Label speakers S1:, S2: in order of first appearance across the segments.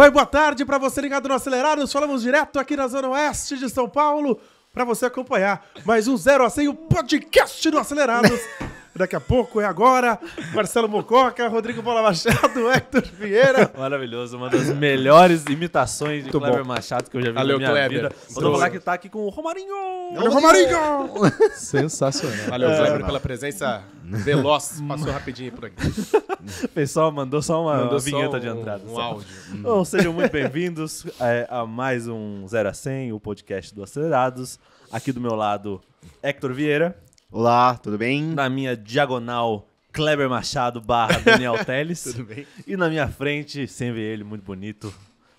S1: Oi, boa tarde para você ligado no Acelerados. Falamos direto aqui na Zona Oeste de São Paulo para você acompanhar mais um Zero a 100, o podcast do Acelerados. Daqui a pouco é agora. Marcelo Mococa, Rodrigo Bola Machado, Hector Vieira.
S2: Maravilhoso, uma das melhores imitações de Cleber Machado que eu já vi Valeu, na minha Kleber. vida. Vou falar que tá aqui com o Romarinho.
S3: o Romarinho!
S2: Sensacional. É. Valeu, Cleber pela
S1: presença Veloz, passou rapidinho por aqui.
S2: pessoal mandou só uma, mandou uma vinheta só de
S1: entrada. Um áudio. Bom, hum. sejam muito
S2: bem-vindos é, a mais um 0 a 100, o podcast do Acelerados. Aqui do meu lado, Hector Vieira. Olá, tudo bem? Na minha diagonal, Kleber Machado barra Daniel Teles. tudo bem? E na minha frente, sem ver ele, muito bonito,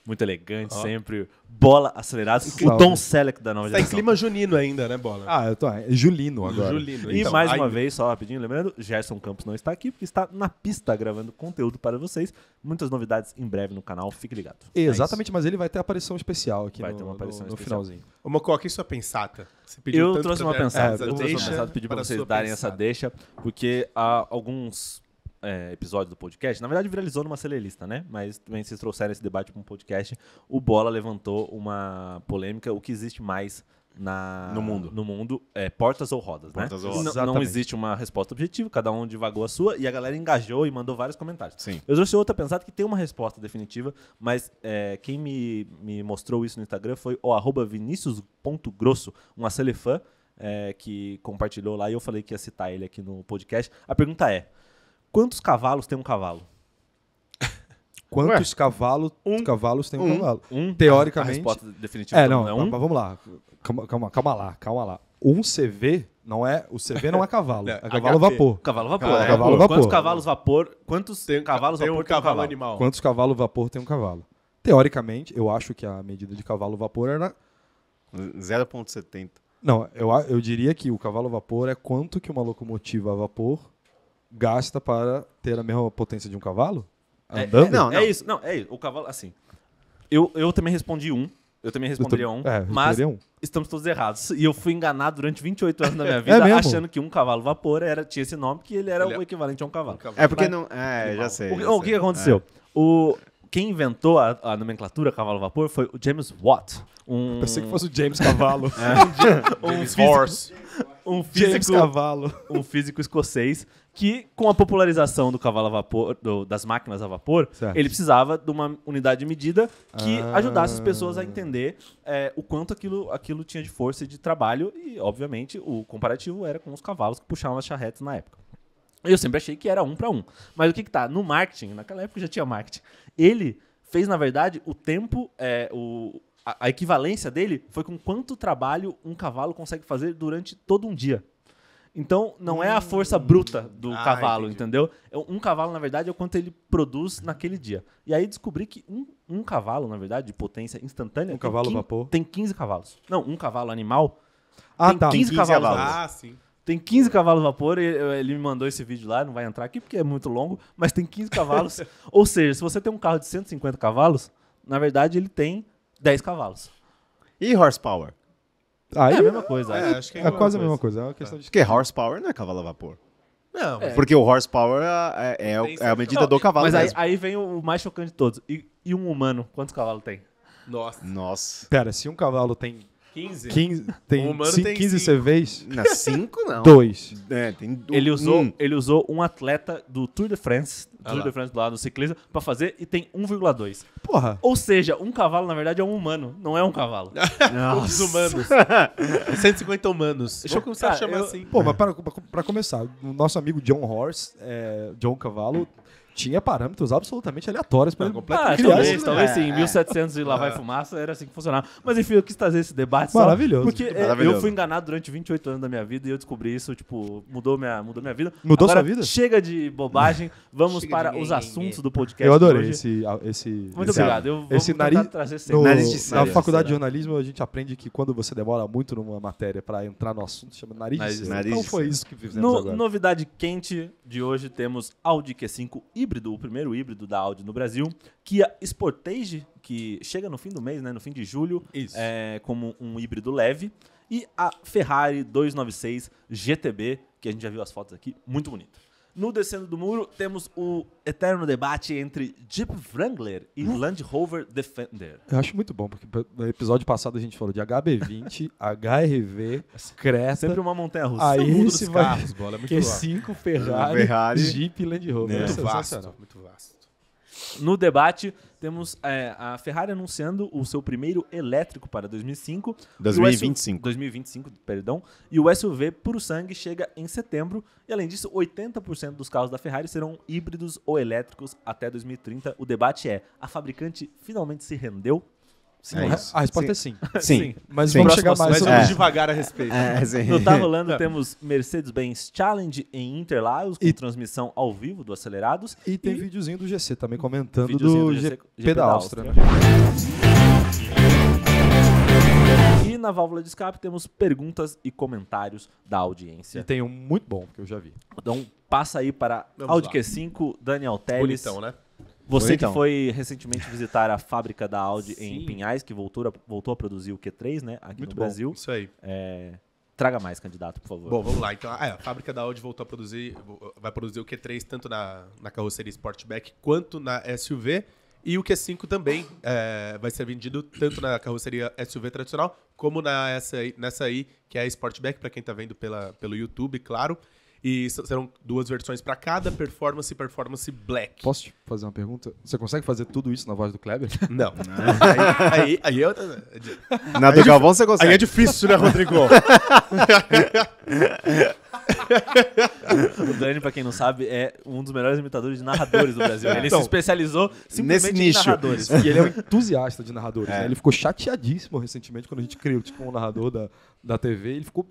S2: muito elegante, oh. sempre bola acelerada. O Tom Selleck
S1: da nova tá geração. Tá em clima junino ainda, né, bola? Ah, eu tô. É julino agora. Julino. E então. mais uma
S2: vez, só rapidinho, lembrando, Gerson Campos não está aqui, porque está na pista gravando conteúdo para vocês. Muitas novidades em breve no canal, fique ligado. É Exatamente,
S4: é mas ele vai ter aparição especial aqui vai no, ter uma aparição no, no
S2: finalzinho.
S1: Ô, Mocó, que sua pensata? Você pediu eu trouxe uma pensada, é, eu trouxe uma pensada, pedi para vocês darem pensada. essa
S2: deixa, porque há alguns é, episódio do podcast, na verdade viralizou numa celeirista, né? Mas também vocês trouxeram esse debate para um podcast. O Bola levantou uma polêmica, o que existe mais na, no mundo, no mundo é, portas ou rodas, né? portas né? Ou rodas. Não, não existe uma resposta objetiva, cada um divagou a sua e a galera engajou e mandou vários comentários. Sim. Eu trouxe outra pensada que tem uma resposta definitiva, mas é, quem me, me mostrou isso no Instagram foi o arroba vinicius.grosso, uma celefã é, que compartilhou lá e eu falei que ia citar ele aqui no podcast. A pergunta é, Quantos cavalos tem um cavalo?
S4: Quantos cavalos, um, cavalos tem um, um cavalo? Um, Teoricamente. A resposta definitiva é, então não, é um. Vamos lá. Calma, calma, calma lá, calma lá. Um CV não é, o CV não é cavalo, é cavalo HP. vapor. Cavalo vapor. Ah, é. cavalo vapor. Quantos cavalos
S2: vapor? Quantos tem, cavalos tem vapor um tem um cavalo animal?
S4: Quantos cavalos vapor tem um cavalo? Teoricamente, eu acho que a medida de cavalo vapor era 0.70. Não, eu, eu diria que o cavalo vapor é quanto que uma locomotiva a vapor gasta para ter a mesma potência de um cavalo? Andando? É, é, não, não, é
S2: isso. Não, é isso. O cavalo, assim.
S4: Eu, eu também respondi um. Eu também responderia
S2: um. É, mas um. estamos todos errados. E eu fui enganado durante 28 anos da minha vida, é achando que um cavalo vapor era, tinha esse nome, que ele era ele o equivalente a um cavalo. É um cavalo. É porque mas, não. É, já sei. O, já o sei. que aconteceu? É. O, quem inventou a, a nomenclatura cavalo vapor foi o James Watt. Um... Pensei que fosse o James Cavalo. é. um, James Horse. Um físico, James Cavalo. Um físico escocês que, com a popularização do cavalo a vapor, do, das máquinas a vapor, certo. ele precisava de uma unidade de medida que ah. ajudasse as pessoas a entender é, o quanto aquilo, aquilo tinha de força e de trabalho. E, obviamente, o comparativo era com os cavalos que puxavam as charretes na época. Eu sempre achei que era um para um. Mas o que, que tá? No marketing, naquela época já tinha marketing. Ele fez, na verdade, o tempo, é, o, a, a, equivalência dele foi com quanto trabalho um cavalo consegue fazer durante todo um dia. Então, não hum, é a hum. força bruta do ah, cavalo, entendi. entendeu? É, um cavalo, na verdade, é o quanto ele produz naquele dia. E aí descobri que um, um cavalo, na verdade, de potência instantânea. Um tem cavalo 15, vapor? Tem 15 cavalos. Não, um cavalo animal. Ah, tem tá. 15, 15 cavalos. Ah, sim. Tem 15 cavalos vapor, eh, ele me mandou esse vídeo lá, não vai entrar aqui porque é muito longo, mas tem 15 cavalos. Ou seja, se você tem um carro de 150 cavalos, na verdade ele tem 10 cavalos. E horsepower?
S4: Aí, é a mesma coisa. É, acho que é, é quase a mesma é, é coisa. É uma questão de...
S2: Porque horsepower não é cavalo a vapor. Não, é. porque o
S5: horsepower é, é, é, é a medida não, do cavalo. Mas aí,
S2: aí, vem o mais chocante de todos. E, e um humano, quantos cavalos tem? Nossa. Nossa. Pera, se um cavalo tem 15? 15 tem, o humano cinco, tem 15 cinco. CVs? Na 5 não. Dois. É, tem do, ele usou, um. ele usou um atleta do Tour de France, ah Tour lá. de France lá no ciclista, pra fazer e tem 1,2. Porra. Ou seja, um cavalo na verdade é um humano, não é um cavalo.
S4: Os humanos. 150 humanos. Deixa eu começar a ah, chamar eu... assim. Pô, mas pra, para, para, começar, o nosso amigo John Horse, é, John Cavalo, tinha parâmetros absolutamente aleatórios para completar. Ah, talvez,
S2: talvez sim, 1700 é. e lá é. vai fumaça, era assim que funcionava. Mas
S4: enfim, eu quis trazer esse
S2: debate Maravilhoso. Só, porque é, Maravilhoso. eu fui enganado durante 28 anos da minha vida e eu descobri isso, tipo, mudou minha, mudou minha vida. Mudou Agora, sua vida? Chega de bobagem, vamos chega para os assuntos do podcast. Eu adorei esse, esse. Muito esse, obrigado. Eu vou esse nariz, trazer sempre. No, nariz de Na faculdade de
S4: jornalismo, a gente aprende que quando você demora muito numa matéria para entrar no assunto, chama nariz, nariz de sangue. Então foi isso que fizemos no, agora.
S2: Novidade quente de hoje, temos Audi Q5 e híbrido, o primeiro híbrido da Audi no Brasil, Kia Sportage, que chega no fim do mês, né, no fim de julho, é, como um híbrido leve, e a Ferrari 296 GTB, que a gente já viu as fotos aqui, muito bonito. No Descendo do Muro, temos o eterno debate entre Jeep Wrangler e hum. Land Rover Defender.
S4: Eu acho muito bom, porque no episódio passado a gente falou de HB20, HRV, Creta... Sempre uma montanha-russa. Aí é um se vai... carros, bola, é muito Q5, é Ferrari, Ferrari, Jeep e Land Rover. É. Muito é. vasto, muito vasto. No
S2: debate, temos é, a Ferrari anunciando o seu primeiro elétrico para 2005. 2025. SUV, 2025, perdão. E o SUV puro sangue chega em setembro. E além disso, 80% dos carros da Ferrari serão híbridos ou elétricos até 2030. O debate é: a fabricante finalmente se rendeu? Sim, é a resposta é sim. é sim. Sim. sim. Mas sim. vamos chegar mais é. devagar a respeito. É, no Tá Rolando temos Mercedes-Benz Challenge em Interlagos, com e... transmissão ao vivo do Acelerados. E tem
S4: videozinho do GC também comentando do, do GC... GP da Áustria. Né?
S2: E na válvula de escape temos perguntas e comentários da audiência. E tem um muito bom que eu já vi. Então passa aí para Audi Q5, Daniel Teles. Bonitão, né? Você foi, então. que foi recentemente visitar a fábrica da Audi em Pinhais, que voltou a, voltou a produzir o Q3, né?
S1: Aqui Muito no bom, Brasil. Isso aí. É, traga mais, candidato, por favor. Bom, vamos lá. Então, ah, é, a, fábrica da Audi voltou a produzir, vai produzir o Q3 tanto na, na carroceria Sportback quanto na SUV. E o Q5 também é, vai ser vendido tanto na carroceria SUV tradicional como na, essa, nessa aí, que é a Sportback, para quem está vendo pela, pelo YouTube, claro. E serão duas versões para cada performance e performance black.
S4: Posso te fazer uma pergunta? Você consegue fazer tudo isso na voz do Kleber? Não. não. Ah. Aí, aí, aí eu... Na do é Galvão você consegue. Aí é difícil, né, Rodrigo?
S2: o Dani, pra quem não sabe, é um dos melhores imitadores de narradores do Brasil. Ele então, se especializou simplesmente nesse nicho. em narradores. E ele é um
S4: entusiasta de narradores. É. Né? Ele ficou chateadíssimo recentemente quando a gente criou tipo, um narrador da, da TV. Ele ficou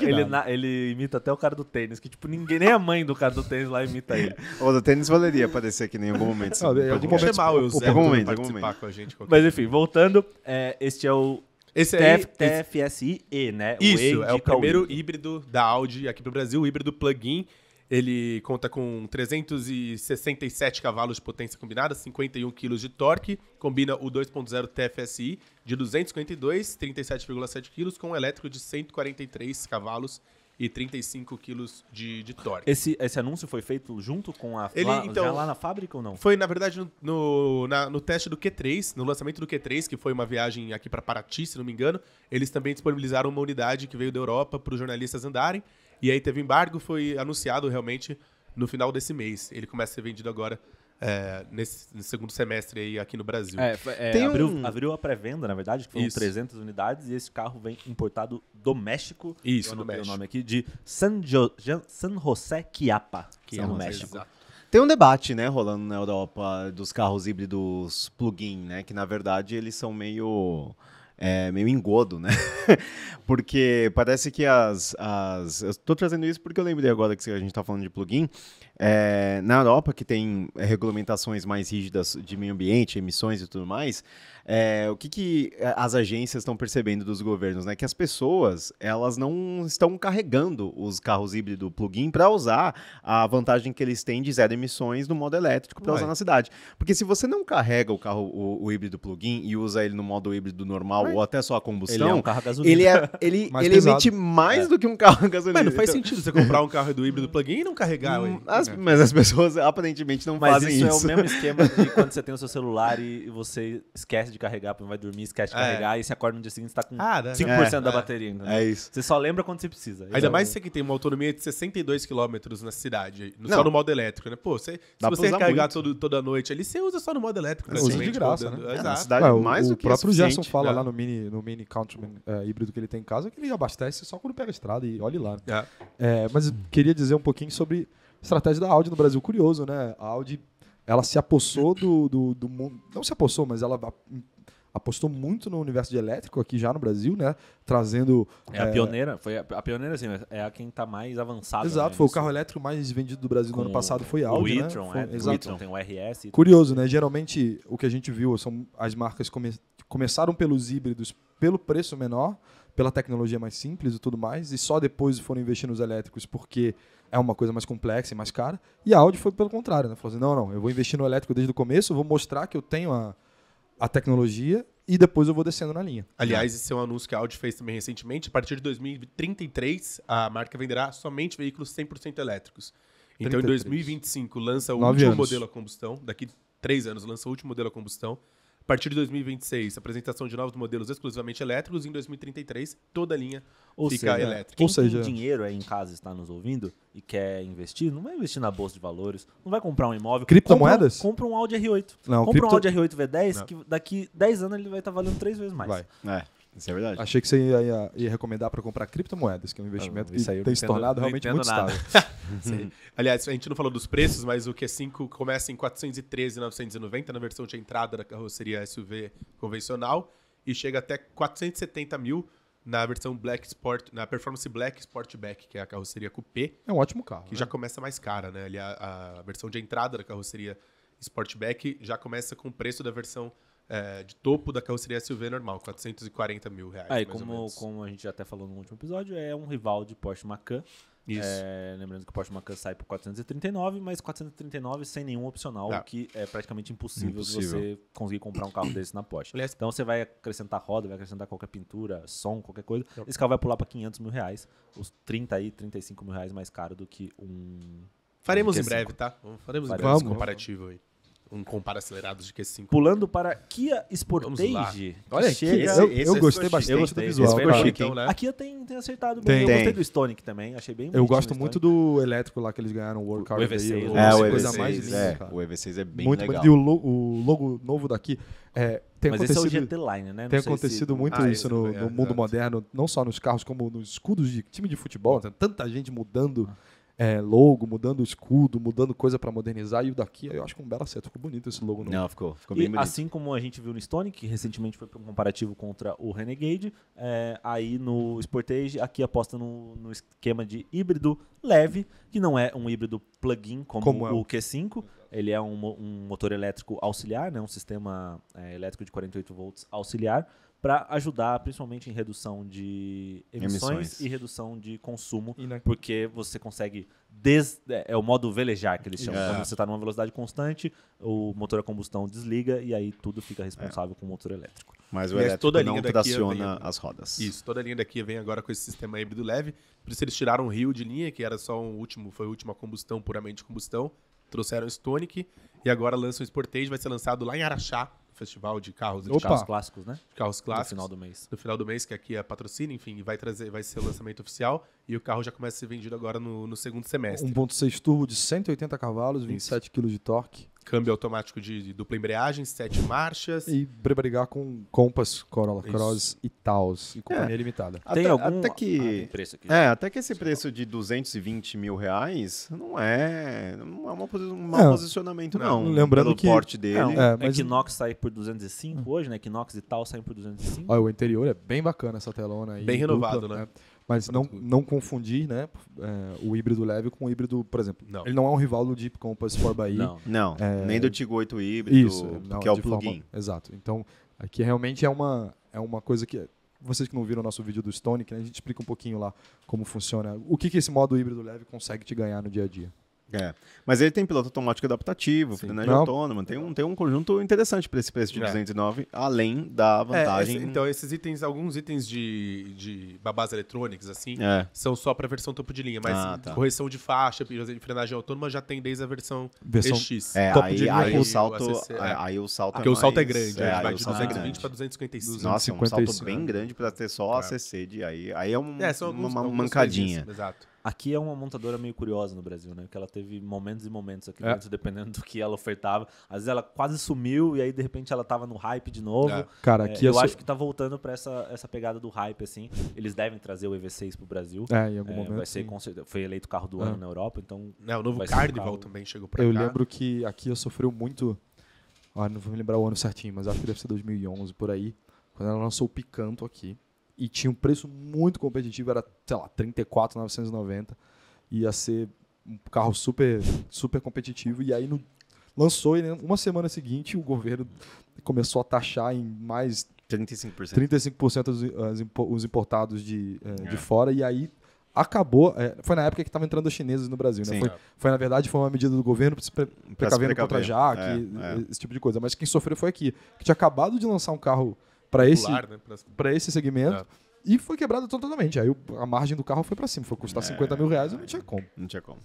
S4: Ele,
S2: na, ele imita até o cara do tênis, que tipo, ninguém, nem a mãe do cara do tênis lá imita ele.
S5: o do tênis valeria aparecer aqui em algum momento. Não, algum momento, chamar
S2: o algum momento. participar momento. com a gente. Mas enfim, voltando, é, este é o esse TF, aí, TFSI-E, né? O isso, é o primeiro
S1: híbrido da Audi aqui pro Brasil, o híbrido plug-in. Ele conta com 367 cavalos de potência combinada, 51 kg de torque, combina o 2.0 TFSI de 252, 37,7 kg com um elétrico de 143 cavalos e 35 quilos de, de torque.
S2: Esse, esse anúncio foi feito junto com a Ele, lá, então, já lá na
S1: fábrica ou não? Foi, na verdade, no, no, na, no teste do Q3, no lançamento do Q3, que foi uma viagem aqui para Paraty, se não me engano. Eles também disponibilizaram uma unidade que veio da Europa para os jornalistas andarem. E aí teve embargo, foi anunciado realmente no final desse mês. Ele começa a ser vendido agora é, nesse, segundo semestre aí aqui no Brasil. É, é, abriu, um... abriu, a pré-venda, na verdade, que foram Isso. 300 unidades, e esse
S2: carro vem importado do México. Isso, do México. o nome aqui, de San, jo... San José Quiapa, que é no México. Exato. Tem um debate, né, rolando na Europa dos carros
S5: híbridos plug-in, né, que na verdade eles são meio é, meio engodo, né? porque parece que as, as. Eu tô trazendo isso porque eu lembrei agora que a gente está falando de plugin. É, na Europa, que tem é, regulamentações mais rígidas de meio ambiente, emissões e tudo mais, é, o que, que é, as agências estão percebendo dos governos, né? Que as pessoas elas não estão carregando os carros híbrido plug-in para usar a vantagem que eles têm de zero emissões no modo elétrico para usar na cidade. Porque se você não carrega o carro o, o híbrido plug-in e usa ele no modo híbrido normal ou até só a combustão, ele é um carro gasolina. Ele, é, ele, ele emite mais é. do que um carro a gasolina. Mas não faz então... sentido você comprar um carro do híbrido plug-in
S2: e não carregar. Hum, as, mas as pessoas aparentemente não Mas fazem isso. Mas isso é o mesmo esquema de quando você tem o seu celular e você esquece de carregar, vai dormir, esquece de é. carregar, e se acorda no dia seguinte, você tá com ah, 5% é, da bateria
S1: É isso. Você só lembra quando você precisa. Ainda então, mais você que tem uma autonomia de 62 km na cidade, só no modo elétrico, né? Pô, você, se você carregar todo, toda noite ali, você usa só no modo elétrico.
S3: É, usa de graça, né? É, cidade, Ué, mais o, é próprio é Gerson fala lá
S4: no mini, no mini Countryman é, híbrido que ele tem em casa que ele abastece só quando pega a estrada e olhe lá. Né? É. mas queria dizer um pouquinho sobre estratégia da Audi no Brasil. Curioso, né? A Audi ela se apossou do, do, do mundo. Não se apossou, mas ela apostou muito no universo de elétrico aqui já no Brasil, né? Trazendo. É, a é,
S2: pioneira, foi a, a, pioneira, assim, é a quem está mais avançada. Exato, né? foi o carro
S4: elétrico mais vendido do Brasil Com no ano passado, foi Audi. O né? e-tron, né? Foi, é, exato. O e-tron
S2: tem o RS. Curioso,
S4: né? Geralmente o que a gente viu são as marcas come, começaram pelos híbridos pelo preço menor pela tecnologia mais simples e tudo mais, e só depois foram investir nos elétricos porque é uma coisa mais complexa e mais cara. E a Audi foi pelo contrário, né? Falou assim: não, não, eu vou investir no elétrico desde o começo, vou mostrar que eu tenho a, a tecnologia e depois eu vou descendo na linha. Aliás,
S1: esse é um anúncio que a Audi fez também recentemente. A partir de 2033, a marca venderá somente veículos 100% elétricos. Então, 33. em 2025, lança o último anos. modelo a combustão. Daqui três anos, lança o último modelo a combustão. A partir de 2026, apresentação de novos modelos exclusivamente elétricos. E em 2033, toda a linha ou fica seja, elétrica. Quem ou seja, tem
S2: dinheiro aí em casa está nos ouvindo e quer investir, não vai investir na bolsa de valores, não vai comprar um imóvel. Criptomoedas? Compra,
S1: compra um Audi R8. Não, compra
S2: cripto...
S3: um Audi R8 V10 não. que
S4: daqui 10 anos ele vai estar tá valendo 3 vezes mais. Vai. É. Isso é verdade. Achei que você ia, ia, ia recomendar para comprar criptomoedas, que é um investimento que tem entendo, se tornado realmente muito nada.
S3: estável.
S1: Aliás, a gente não falou dos preços, mas o Q5 começa em 413,990 na versão de entrada da carroceria SUV convencional e chega até 470 mil na versão Black Sport, na Performance Black Sportback, que é a carroceria coupé. É um ótimo carro. Que né? já começa mais cara, né? Ali a, a versão de entrada da carroceria Sportback já começa com o preço da versão é, de topo da carroceria SUV normal, 440 mil reais. Aí, como,
S2: como a gente até falou no último episódio, é um rival de Porsche Macan.
S1: Isso. É, lembrando que o Porsche
S2: Macan sai por 439, mas 439 sem nenhum opcional, tá. o que é praticamente impossível, impossível, você conseguir comprar um carro desse na Porsche. Aliás, então você vai acrescentar roda, vai acrescentar qualquer pintura, som, qualquer coisa. Esse carro vai pular para 500 mil reais, os 30 aí, 35 mil reais mais caro do que um.
S1: Faremos um em breve, tá? Faremos, Faremos em breve esse comparativo aí um comparo acelerado de Q5.
S2: Pulando para Kia Sportage. Olha, chega... Esse, eu, esse eu gostei bastante. gostei do visual. Esse cara. Então, né? A Kia tem, tem acertado bem. Tem. Eu gostei do Stonic também, achei bem Eu gosto muito
S4: do elétrico lá que eles ganharam, o World Car. O EV6. Aí, é, o EV6, mais linda, é. O EV6 é bem muito legal. Bonito. E o, lo o logo novo daqui... É, tem Mas acontecido, esse é o GT Line, né? Não tem acontecido se... muito ah, isso no, é, no mundo moderno, não só nos carros, como nos escudos de time de futebol. Tem né? tanta gente mudando... Ah é, logo, mudando o escudo, mudando coisa para modernizar. E o daqui, eu acho que um belo acerto. Ficou bonito esse logo. Não, não ficou, ficou bem e bonito. Assim
S2: como a gente viu no Stone, que recentemente foi para um comparativo contra o Renegade, é, aí no Sportage, aqui aposta no, no, esquema de híbrido leve, que não é um híbrido plug-in como, como é? o Q5. Ele é um, um, motor elétrico auxiliar, né? um sistema é, elétrico de 48 volts auxiliar para ajudar principalmente em redução de emissões, emissões. e redução de consumo, e na... porque você consegue des... é, é o modo velejar que eles chamam. Quando você está numa velocidade constante, o motor a combustão desliga e aí tudo fica é. responsável é. com o motor elétrico. Mas o Mas elétrico toda a linha não traciona vem... as rodas.
S1: Isso, toda a linha daqui vem agora com esse sistema híbrido leve. Por isso eles tiraram o Rio de linha, que era só um último, foi a última combustão, puramente combustão. Trouxeram o Stonic e agora lançam o Sportage, vai ser lançado lá em Araxá, festival de carros, de carros clássicos, né? De carros clássicos. No final do mês. No final do mês, que aqui é patrocínio, enfim, vai trazer, vai ser o lançamento oficial e o carro já começa a ser vendido agora no, no segundo semestre.
S4: 1.6 turbo de 180 cavalos, 27 kg de torque
S1: câmbio automático de, de dupla embreagem, sete marchas. E pra brigar com
S4: Compass, Corolla Cross e Taos. E companhia é. limitada. Até, Tem algum... Até
S5: que... Ah, é, até que esse preço de 220 mil reais
S4: não é,
S2: não é uma, um
S5: mau é. posicionamento, não. não. Lembrando
S4: pelo que... porte dele. Não, é, é, é mas...
S2: Equinox sai tá por 205 hum. hoje, né? Equinox e Taos saem por 205.
S4: Olha, o interior é bem bacana essa telona aí. Bem renovado, dupla, né? né? Mas não, não confundir né, é, o híbrido leve com o híbrido, por exemplo. Não. Ele não é um rival do Jeep Compass 4xE. Não, não é, nem do
S5: Tigo 8 híbrido, isso, não, que é o plugin. Forma,
S4: exato. Então, aqui realmente é uma, é uma coisa que... É, vocês que não viram o nosso vídeo do Stonic, né, a gente explica um pouquinho lá como funciona. O que, que esse modo híbrido leve consegue te ganhar no dia a dia.
S5: É. Mas ele tem piloto automático adaptativo, frenagem autônoma, tem
S4: um, tem um conjunto
S5: interessante para esse preço de é. 209, além da vantagem. É, esse, então,
S1: esses itens, alguns itens de, de babás eletrônicos, assim, é. são só para a versão topo de linha, mas ah, tá. correção de faixa, frenagem autônoma já tem desde a versão, versão X. É, topo aí, de linha. Aí, aí, o salto, o é, é. aí o salto é Porque o salto é grande, é, vai de 220 para 255. Nossa, 255. É um salto bem
S5: grande para
S2: ter só é. ACC de aí. Aí é, um, é, uma, alguns, uma mancadinha. Exato. Aqui é uma montadora meio curiosa no Brasil, né? Porque ela teve momentos e momentos aqui é. dentro, dependendo do que ela ofertava. Às vezes ela quase sumiu e aí de repente ela tava no hype de novo. É. é Cara, aqui é, eu acho que tá voltando para essa, essa pegada do hype, assim. Eles devem trazer o EV6 pro Brasil. É, em algum é, momento. Vai ser, foi eleito carro do ano é. na Europa, então.
S1: É, o novo Carnival carro... também chegou pra cá. Eu lembro
S4: que aqui eu sofreu muito. Ah, não vou me lembrar o ano certinho, mas acho que deve ser 2011 por aí. Quando ela lançou o Picanto aqui e tinha um preço muito competitivo, era, sei lá, 34,990. Ia ser um carro super, super competitivo. E aí no, lançou e né, uma semana seguinte o governo começou a taxar em mais 35%, 35% os, os importados de, eh, é, é. de fora. E aí acabou. É, foi na época que estava entrando os chineses no Brasil, né? foi, foi, na verdade, foi uma medida do governo para se pre precavendo precaver. contra já, é, é. esse tipo de coisa. Mas quem sofreu foi aqui, que tinha acabado de lançar um carro para esse, né? Pra esse segmento. É. E foi quebrado totalmente. Aí a margem do carro foi para cima. Foi custar é, 50 mil reais e não tinha como. Não tinha como.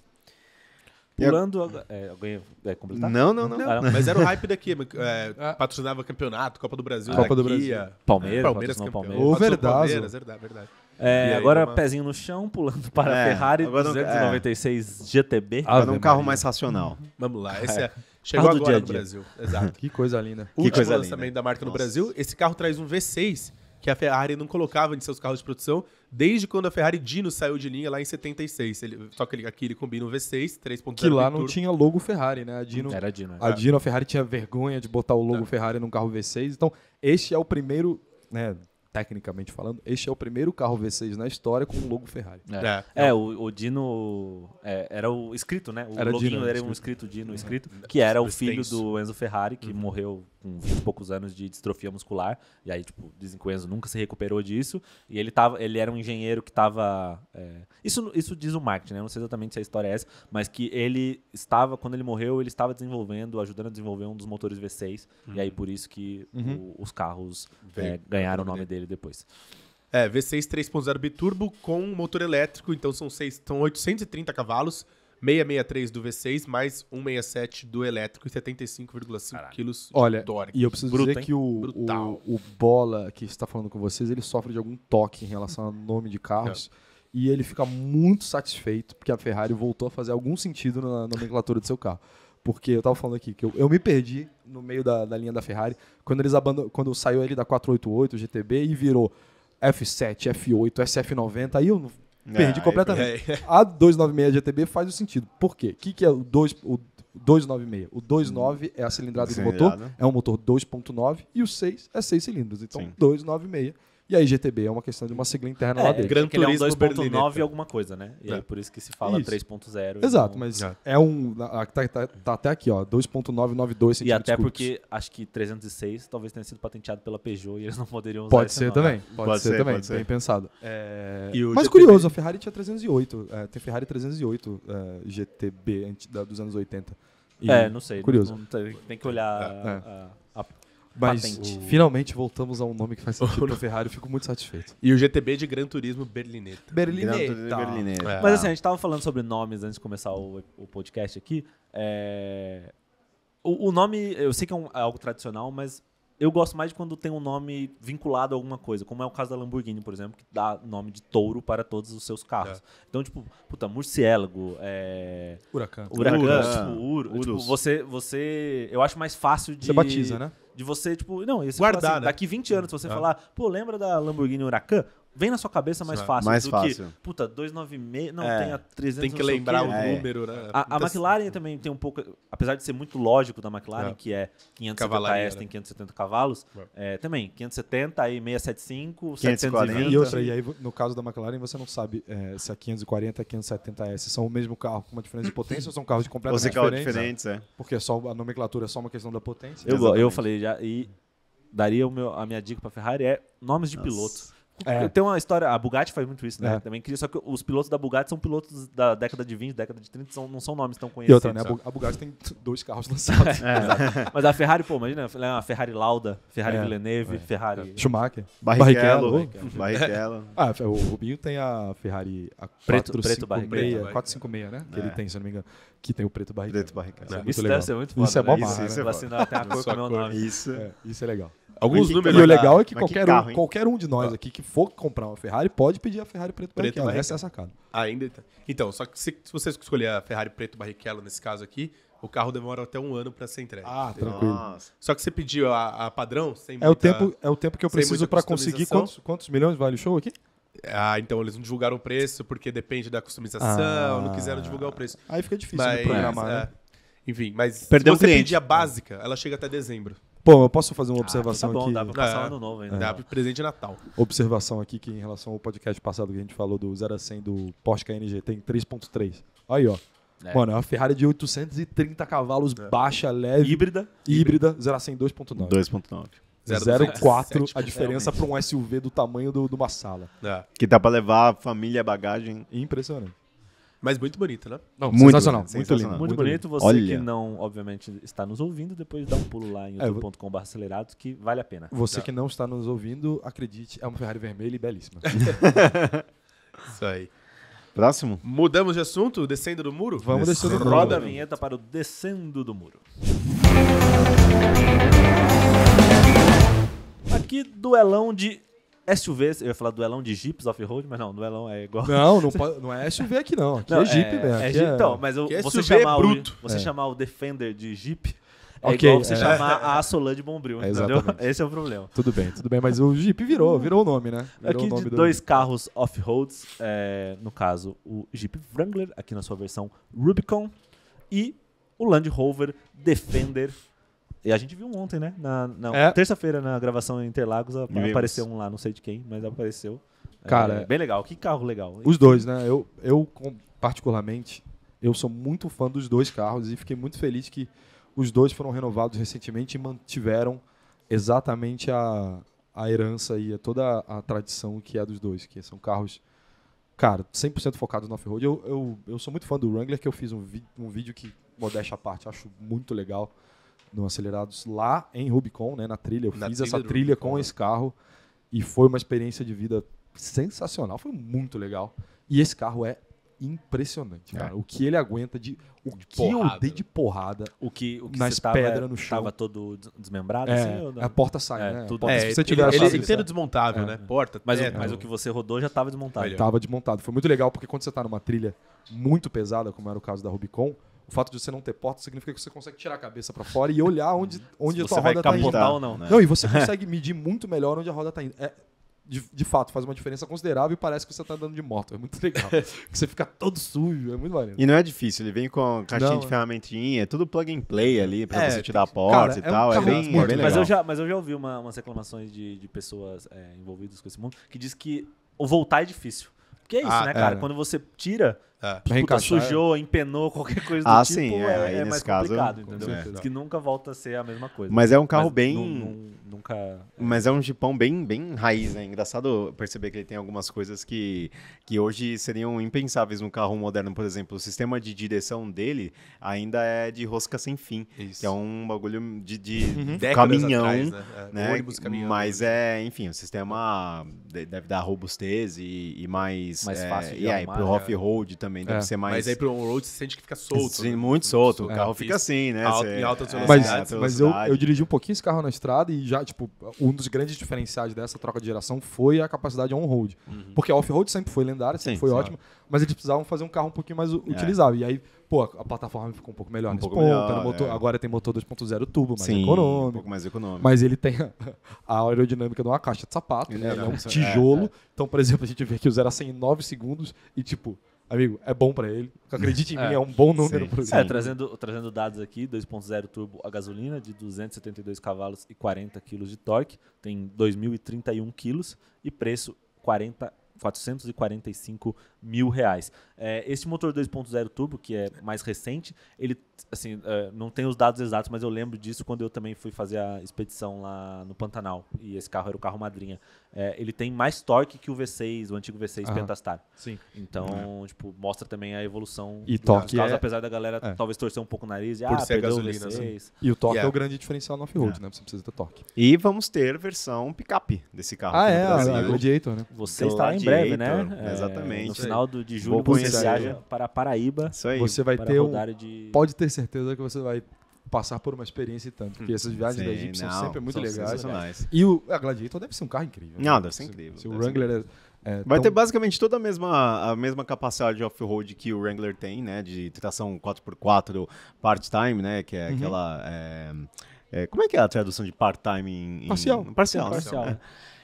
S2: Pulando. É, alguém vai completar? Não, não, não. Ah, não. Mas era o hype daqui.
S1: É, ah. patrocinava campeonato, Copa do Brasil. Copa daqui, do Brasil. Palmeiras, é, Palmeiras, campeão. Palmeiras. Ou Palmeiras, verdade, verdade.
S3: É, agora uma... pezinho no chão, pulando para a é, Ferrari 296
S2: GTB.
S1: Agora é. um carro mais racional. Vamos lá. Esse é Chegou carro agora dia -dia. no Brasil. Exato. que coisa linda. Último que coisa lançamento linda. da marca Nossa. no Brasil. Esse carro traz um V6 que a Ferrari não colocava em seus carros de produção desde quando a Ferrari Dino saiu de linha lá em 76. Ele, só que ele, aqui ele combina o V6, 3.0. Que lá não tinha
S4: logo Ferrari, né? A Dino,
S1: Era a Dino. A é.
S4: Dino, a Ferrari tinha vergonha de botar o logo não. É. Ferrari num carro V6. Então, este é o primeiro né, tecnicamente falando, este é o primeiro carro V6 na história com o logo Ferrari. É,
S2: é. é, é o, o, Dino é, era o escrito, né? O era loginho Dino, era um escrito Dino uhum. escrito, que era o filho do Enzo Ferrari, que uhum. morreu com 20 e poucos anos de distrofia muscular. E aí, tipo, dizem que o Enzo nunca se recuperou disso. E ele, tava, ele era um engenheiro que estava... É, isso, isso diz o marketing, né? Não sei exatamente se a história é essa, mas que ele estava, quando ele morreu, ele estava desenvolvendo, ajudando a desenvolver um dos motores V6. Uhum. E
S1: aí, por isso que uhum. o, os carros é, ganharam o nome dele dele depois. É, V6 3.0 biturbo com motor elétrico, então são, seis, são 830 cavalos, 663 do V6 mais 167 do elétrico e 75,5 quilos Olha, dórico. E eu preciso Bruto, dizer hein? que
S4: o, o, o Bola que está falando com vocês, ele sofre de algum toque em relação ao nome de carros. E ele fica muito satisfeito porque a Ferrari voltou a fazer algum sentido na nomenclatura do seu carro porque eu tava falando aqui que eu, eu me perdi no meio da, da linha da Ferrari, quando eles quando saiu ele da 488 GTB e virou F7, F8, SF90, aí eu é, perdi ah, completamente. É, a 296 GTB faz o sentido. Por quê? O que, que é o, 2, o 296? O 29 é a cilindrada do motor, é um motor 2.9 e o 6 é 6 cilindros. Então, Sim. 296 e aí GTB é uma questão de uma sigla interna é, lá dentro. Gran Turismo é um 2.9
S2: alguma coisa, né? E é. aí por isso que se fala 3.0. Exato, então... mas
S4: é um... Tá, tá, tá até aqui, ó. 2.992 E até porque
S2: acho que 306 talvez tenha sido patenteado pela Peugeot e eles não poderiam usar Pode ser também. Pode, pode, ser, também. Pode ser. Bem pensado. É... Mas GTB... curioso, a
S4: Ferrari tinha 308. É, tem Ferrari 308 é, GTB dos anos 80. E é, não sei. Curioso. Não,
S2: não, tem que olhar... É, a, a, a mas
S4: finalmente voltamos a um nome que faz sentido pra Ferrari, eu fico muito satisfeito.
S1: E o GTB de Gran Turismo Berlineta. Berlineta. Tá. Berlineta. É. Mas assim,
S2: a gente tava falando sobre nomes antes de começar o, o podcast aqui. É... O, o, nome, eu sei que é, um, é algo tradicional, mas eu gosto mais de quando tem um nome vinculado a alguma coisa, como é o caso da Lamborghini, por exemplo, que dá nome de touro para todos os seus carros. É. Então, tipo, puta, murciélago, é... Huracán. Huracán, tipo, ah, uru, Tipo, tipo, você, você... Eu acho mais fácil de... Você batiza, né? De você, tipo... Não, Guardar, assim, né? Daqui 20 anos, se você é. falar, pô, lembra da Lamborghini Huracan? vem na sua cabeça mais fácil mais do fácil. que, puta, 296, não, é, tem a 300. Tem que lembrar o, é. número, né? A, a McLaren assim. também tem um pouco, apesar de ser muito lógico da McLaren, é. que é 570 S, né? tem 570 cavalos, é. é também, 570, aí 675, 540. 720. E outra, e
S4: aí no caso da McLaren você não sabe é, se a é 540 e a 570 S são o mesmo carro com uma diferença de potência ou são carros completamente ou carro diferentes. diferentes Porque só a nomenclatura é só uma questão da potência. Eu, eu
S3: falei
S2: já, e daria meu, a minha dica para Ferrari é nomes de Nossa. piloto. É. Tem uma história, a Bugatti faz muito isso, né? É. Também cria, só que os pilotos da Bugatti são pilotos da década de 20, década de 30, são, não são nomes tão conhecidos. E outra, né? A Bugatti tem dois carros lançados. É. Mas a Ferrari, pô, imagina, a é Ferrari Lauda, Ferrari é. Villeneuve, é. Ferrari. Schumacher. Barrichello. Barrichello. Barrichello.
S4: ah, o Rubinho tem a Ferrari a preto, 456, preto Barrichello. 456, né? Que ele tem, se não me engano. Que tem o preto Barrichello. Preto Barrichello. Isso, é muito Isso é bom, Isso, isso é né? bom. Né? Até a cor com o meu nome. Isso é legal. Alguns números. E o legal é que qualquer, que carro, um, qualquer um de nós ah. aqui que for comprar uma Ferrari pode pedir a Ferrari preto, preto Essa é a sacada.
S1: Ainda. Tá. Então, só que se, se você escolher a Ferrari preto barrichello nesse caso aqui, o carro demora até um ano para ser entregue. Ah, entendeu? tranquilo. Nossa. Só que você pediu a, a padrão, sem muita, é o tempo É o tempo que eu preciso para conseguir. Quantos,
S4: quantos milhões vale o show aqui?
S1: Ah, então eles não divulgaram o preço porque depende da customização, ah, não quiseram divulgar o preço. Aí fica difícil mas, de programar, né? é, né? Enfim, mas Perdeu se você cliente. pedir a básica, ela chega até dezembro. Bom,
S4: eu posso fazer uma observação ah, então tá bom, aqui. Dá pra passar é, ano novo ainda. É. Dá pra
S1: presente de Natal.
S4: Observação aqui que em relação ao podcast passado que a gente falou do 0 a 100 do Porsche KNG, tem em 3.3. Aí, ó. É. Mano, é uma Ferrari de 830 cavalos, é. baixa, leve. Híbrida. Híbrida, 0 a 100 2.9.
S5: 2.9.
S3: 0,4 a diferença
S4: para um SUV do tamanho de uma sala.
S5: É. Que dá para levar a família bagagem. Impressionante.
S2: Mas muito bonito, né? Não, muito, sensacional. Muito, sensacional. Lindo, muito, bonito. Você Olha. que não, obviamente, está nos ouvindo, depois dá um pulo lá em é, youtube.com.br
S4: acelerado, que vale a pena. Você é. que não está nos ouvindo, acredite, é uma Ferrari vermelha e belíssima.
S5: Isso aí. Próximo?
S1: Mudamos de assunto? Descendo do muro? Vamos descendo, descendo do muro. Roda a vinheta para o Descendo do Muro.
S2: Aqui, duelão de SUVs, eu ia falar duelão de Jeeps off-road, mas não, duelão é igual. Não, não,
S4: pode, não é SUV aqui não, aqui não, é Jeep é, mesmo. É Jeep, é, então, mas eu, é você, chamar, bruto. O, você é.
S2: chamar o Defender de Jeep é okay, igual você é. chamar a Solange de
S4: Bombril, é, entendeu? Exatamente. Esse é o problema. Tudo bem, tudo bem, mas o Jeep virou, hum. virou o nome, né? Virou aqui nome de dois do...
S2: carros off-roads, é, no caso o Jeep Wrangler, aqui na sua versão Rubicon, e o Land Rover Defender e a gente viu um ontem, né? Na, na é. terça-feira, na gravação em Interlagos, apareceu um lá, não sei de quem, mas apareceu. É cara, é, bem legal. Que carro legal. Os dois,
S4: né? Eu, eu particularmente, eu sou muito fã dos dois carros e fiquei muito feliz que os dois foram renovados recentemente e mantiveram exatamente a, a herança e toda a tradição que é dos dois, que são carros, cara, 100% focados no off-road. Eu, eu, eu sou muito fã do Wrangler, que eu fiz um, um vídeo que, modéstia à parte, acho muito legal do Acelerados lá em Rubicon, né, na trilha. Eu na fiz trilha essa trilha Rubicon, com esse né? carro e foi uma experiência de vida sensacional, foi muito legal. E esse carro é impressionante, é. cara. É. O que ele aguenta de. O de que porrada. eu dei de porrada.
S2: O que, o que nas pedras no chão. Tava todo desmembrado, é, assim, A porta sai, é, né? Tudo, é, se você tiver ele, ele, é ele inteiro desmontável, é. né? Porta, mas, o, mas o que você rodou já tava desmontado. Tava
S4: desmontado. Foi muito legal, porque quando você tá numa trilha muito pesada, como era o caso da Rubicon, o fato de você não ter porta significa que você consegue tirar a cabeça para fora e olhar onde, onde a tua roda está indo. Ou não, né? não, e você consegue medir muito melhor onde a roda está indo. É, de, de, fato, faz uma diferença considerável e parece que você está andando de moto. É muito legal. você fica todo sujo, é muito maneiro. E
S5: não é difícil, ele vem com caixinha não, de é. ferramentinha, é tudo plug and play ali para é, você tirar a porta cara, e é tal. É, um bem, é bem, legal. Mas eu
S2: já, mas eu já ouvi uma, umas reclamações de, de pessoas é, envolvidas com esse mundo que diz que o voltar é difícil. Porque é isso, ah, né, cara? Quando você tira é. sujou, empenou, qualquer coisa do ah, tipo. Sim, é, é aí é, nesse mais caso, complicado, entendeu? É. Que nunca volta a ser a mesma coisa. Mas é um carro mas bem. nunca. É.
S5: Mas é um jipão bem, bem raiz, né? Engraçado perceber que ele tem algumas coisas que, que hoje seriam impensáveis no carro moderno. Por exemplo, o sistema de direção dele ainda é de rosca sem fim. Isso. Que é um bagulho de, de uhum. caminhão. Atrás, né? É, né? Ônibus, caminhão. Mas né? é, enfim, o sistema deve dar robustez e, e mais. Mais fácil. De e aí, pro né? off-road também também, deve é. ser mais. Mas aí pro on-road você sente que fica solto. Sim, né? muito solto. O é. carro fica assim, né? Alto, em é, é alta velocidade. Mas, mas eu, eu,
S4: dirigi um pouquinho esse carro na estrada e já, tipo, um dos grandes diferenciais dessa troca de geração foi a capacidade on-road. Uhum. Porque off-road sempre foi lendária, sempre Sim, foi ótima, mas eles precisavam fazer um carro um pouquinho mais utilizável. E aí, pô, a plataforma ficou um pouco melhor um nesse pouco ponto. Melhor, motor, é. Agora tem motor 2.0 tubo mais Sim, econômico. Um pouco mais econômico. Mas ele tem a aerodinâmica de uma caixa de sapato, né? É um tijolo. É, é. Então, por exemplo, a gente vê que o 0 a 100 em 9 segundos e, tipo, amigo, é bom para ele. Acredite em é, mim, é um bom número pro ele. É,
S2: trazendo, trazendo dados aqui, 2.0 turbo a gasolina de 272 cavalos e 40 kg de torque, tem 2.031 kg e preço 40 445 mil reais. É, este motor 2.0 turbo, que é mais recente, ele, assim, é, não tem os dados exatos, mas eu lembro disso quando eu também fui fazer a expedição lá no Pantanal, e esse carro era o carro madrinha. É, ele tem mais torque que o V6, o antigo
S4: V6 Pentastar. Sim.
S2: Então, é. tipo, mostra também a evolução e torque carro, é- apesar da galera é. talvez torcer um pouco o nariz, e, por ah, ser gasolina. Assim. E o torque yeah. é o
S4: grande diferencial no off-road, né? Você precisa ter
S5: torque. E vamos ter versão picape desse carro. Ah, é, Brasil. a Gladiator, né? Você está em
S2: breve, né? É, exatamente. No final do, de julho Vou você viaja para Paraíba. Isso aí. Você vai ter um, de...
S4: Pode ter certeza que você vai passar por uma experiência e tanto, porque essas viagens Sim, da Jeep são sempre muito são legais. E o, a Gladiator deve ser um carro incrível. Não, né? deve ser incrível. Se, se o Wrangler é, é, Vai tão... ter
S5: basicamente toda a mesma, a mesma capacidade de off-road que o Wrangler tem, né? De tração 4x4 part-time, né? Que é uhum. aquela. É, é, como é que é a tradução de part-time em, em. Parcial. Parcial. Parcial. Né?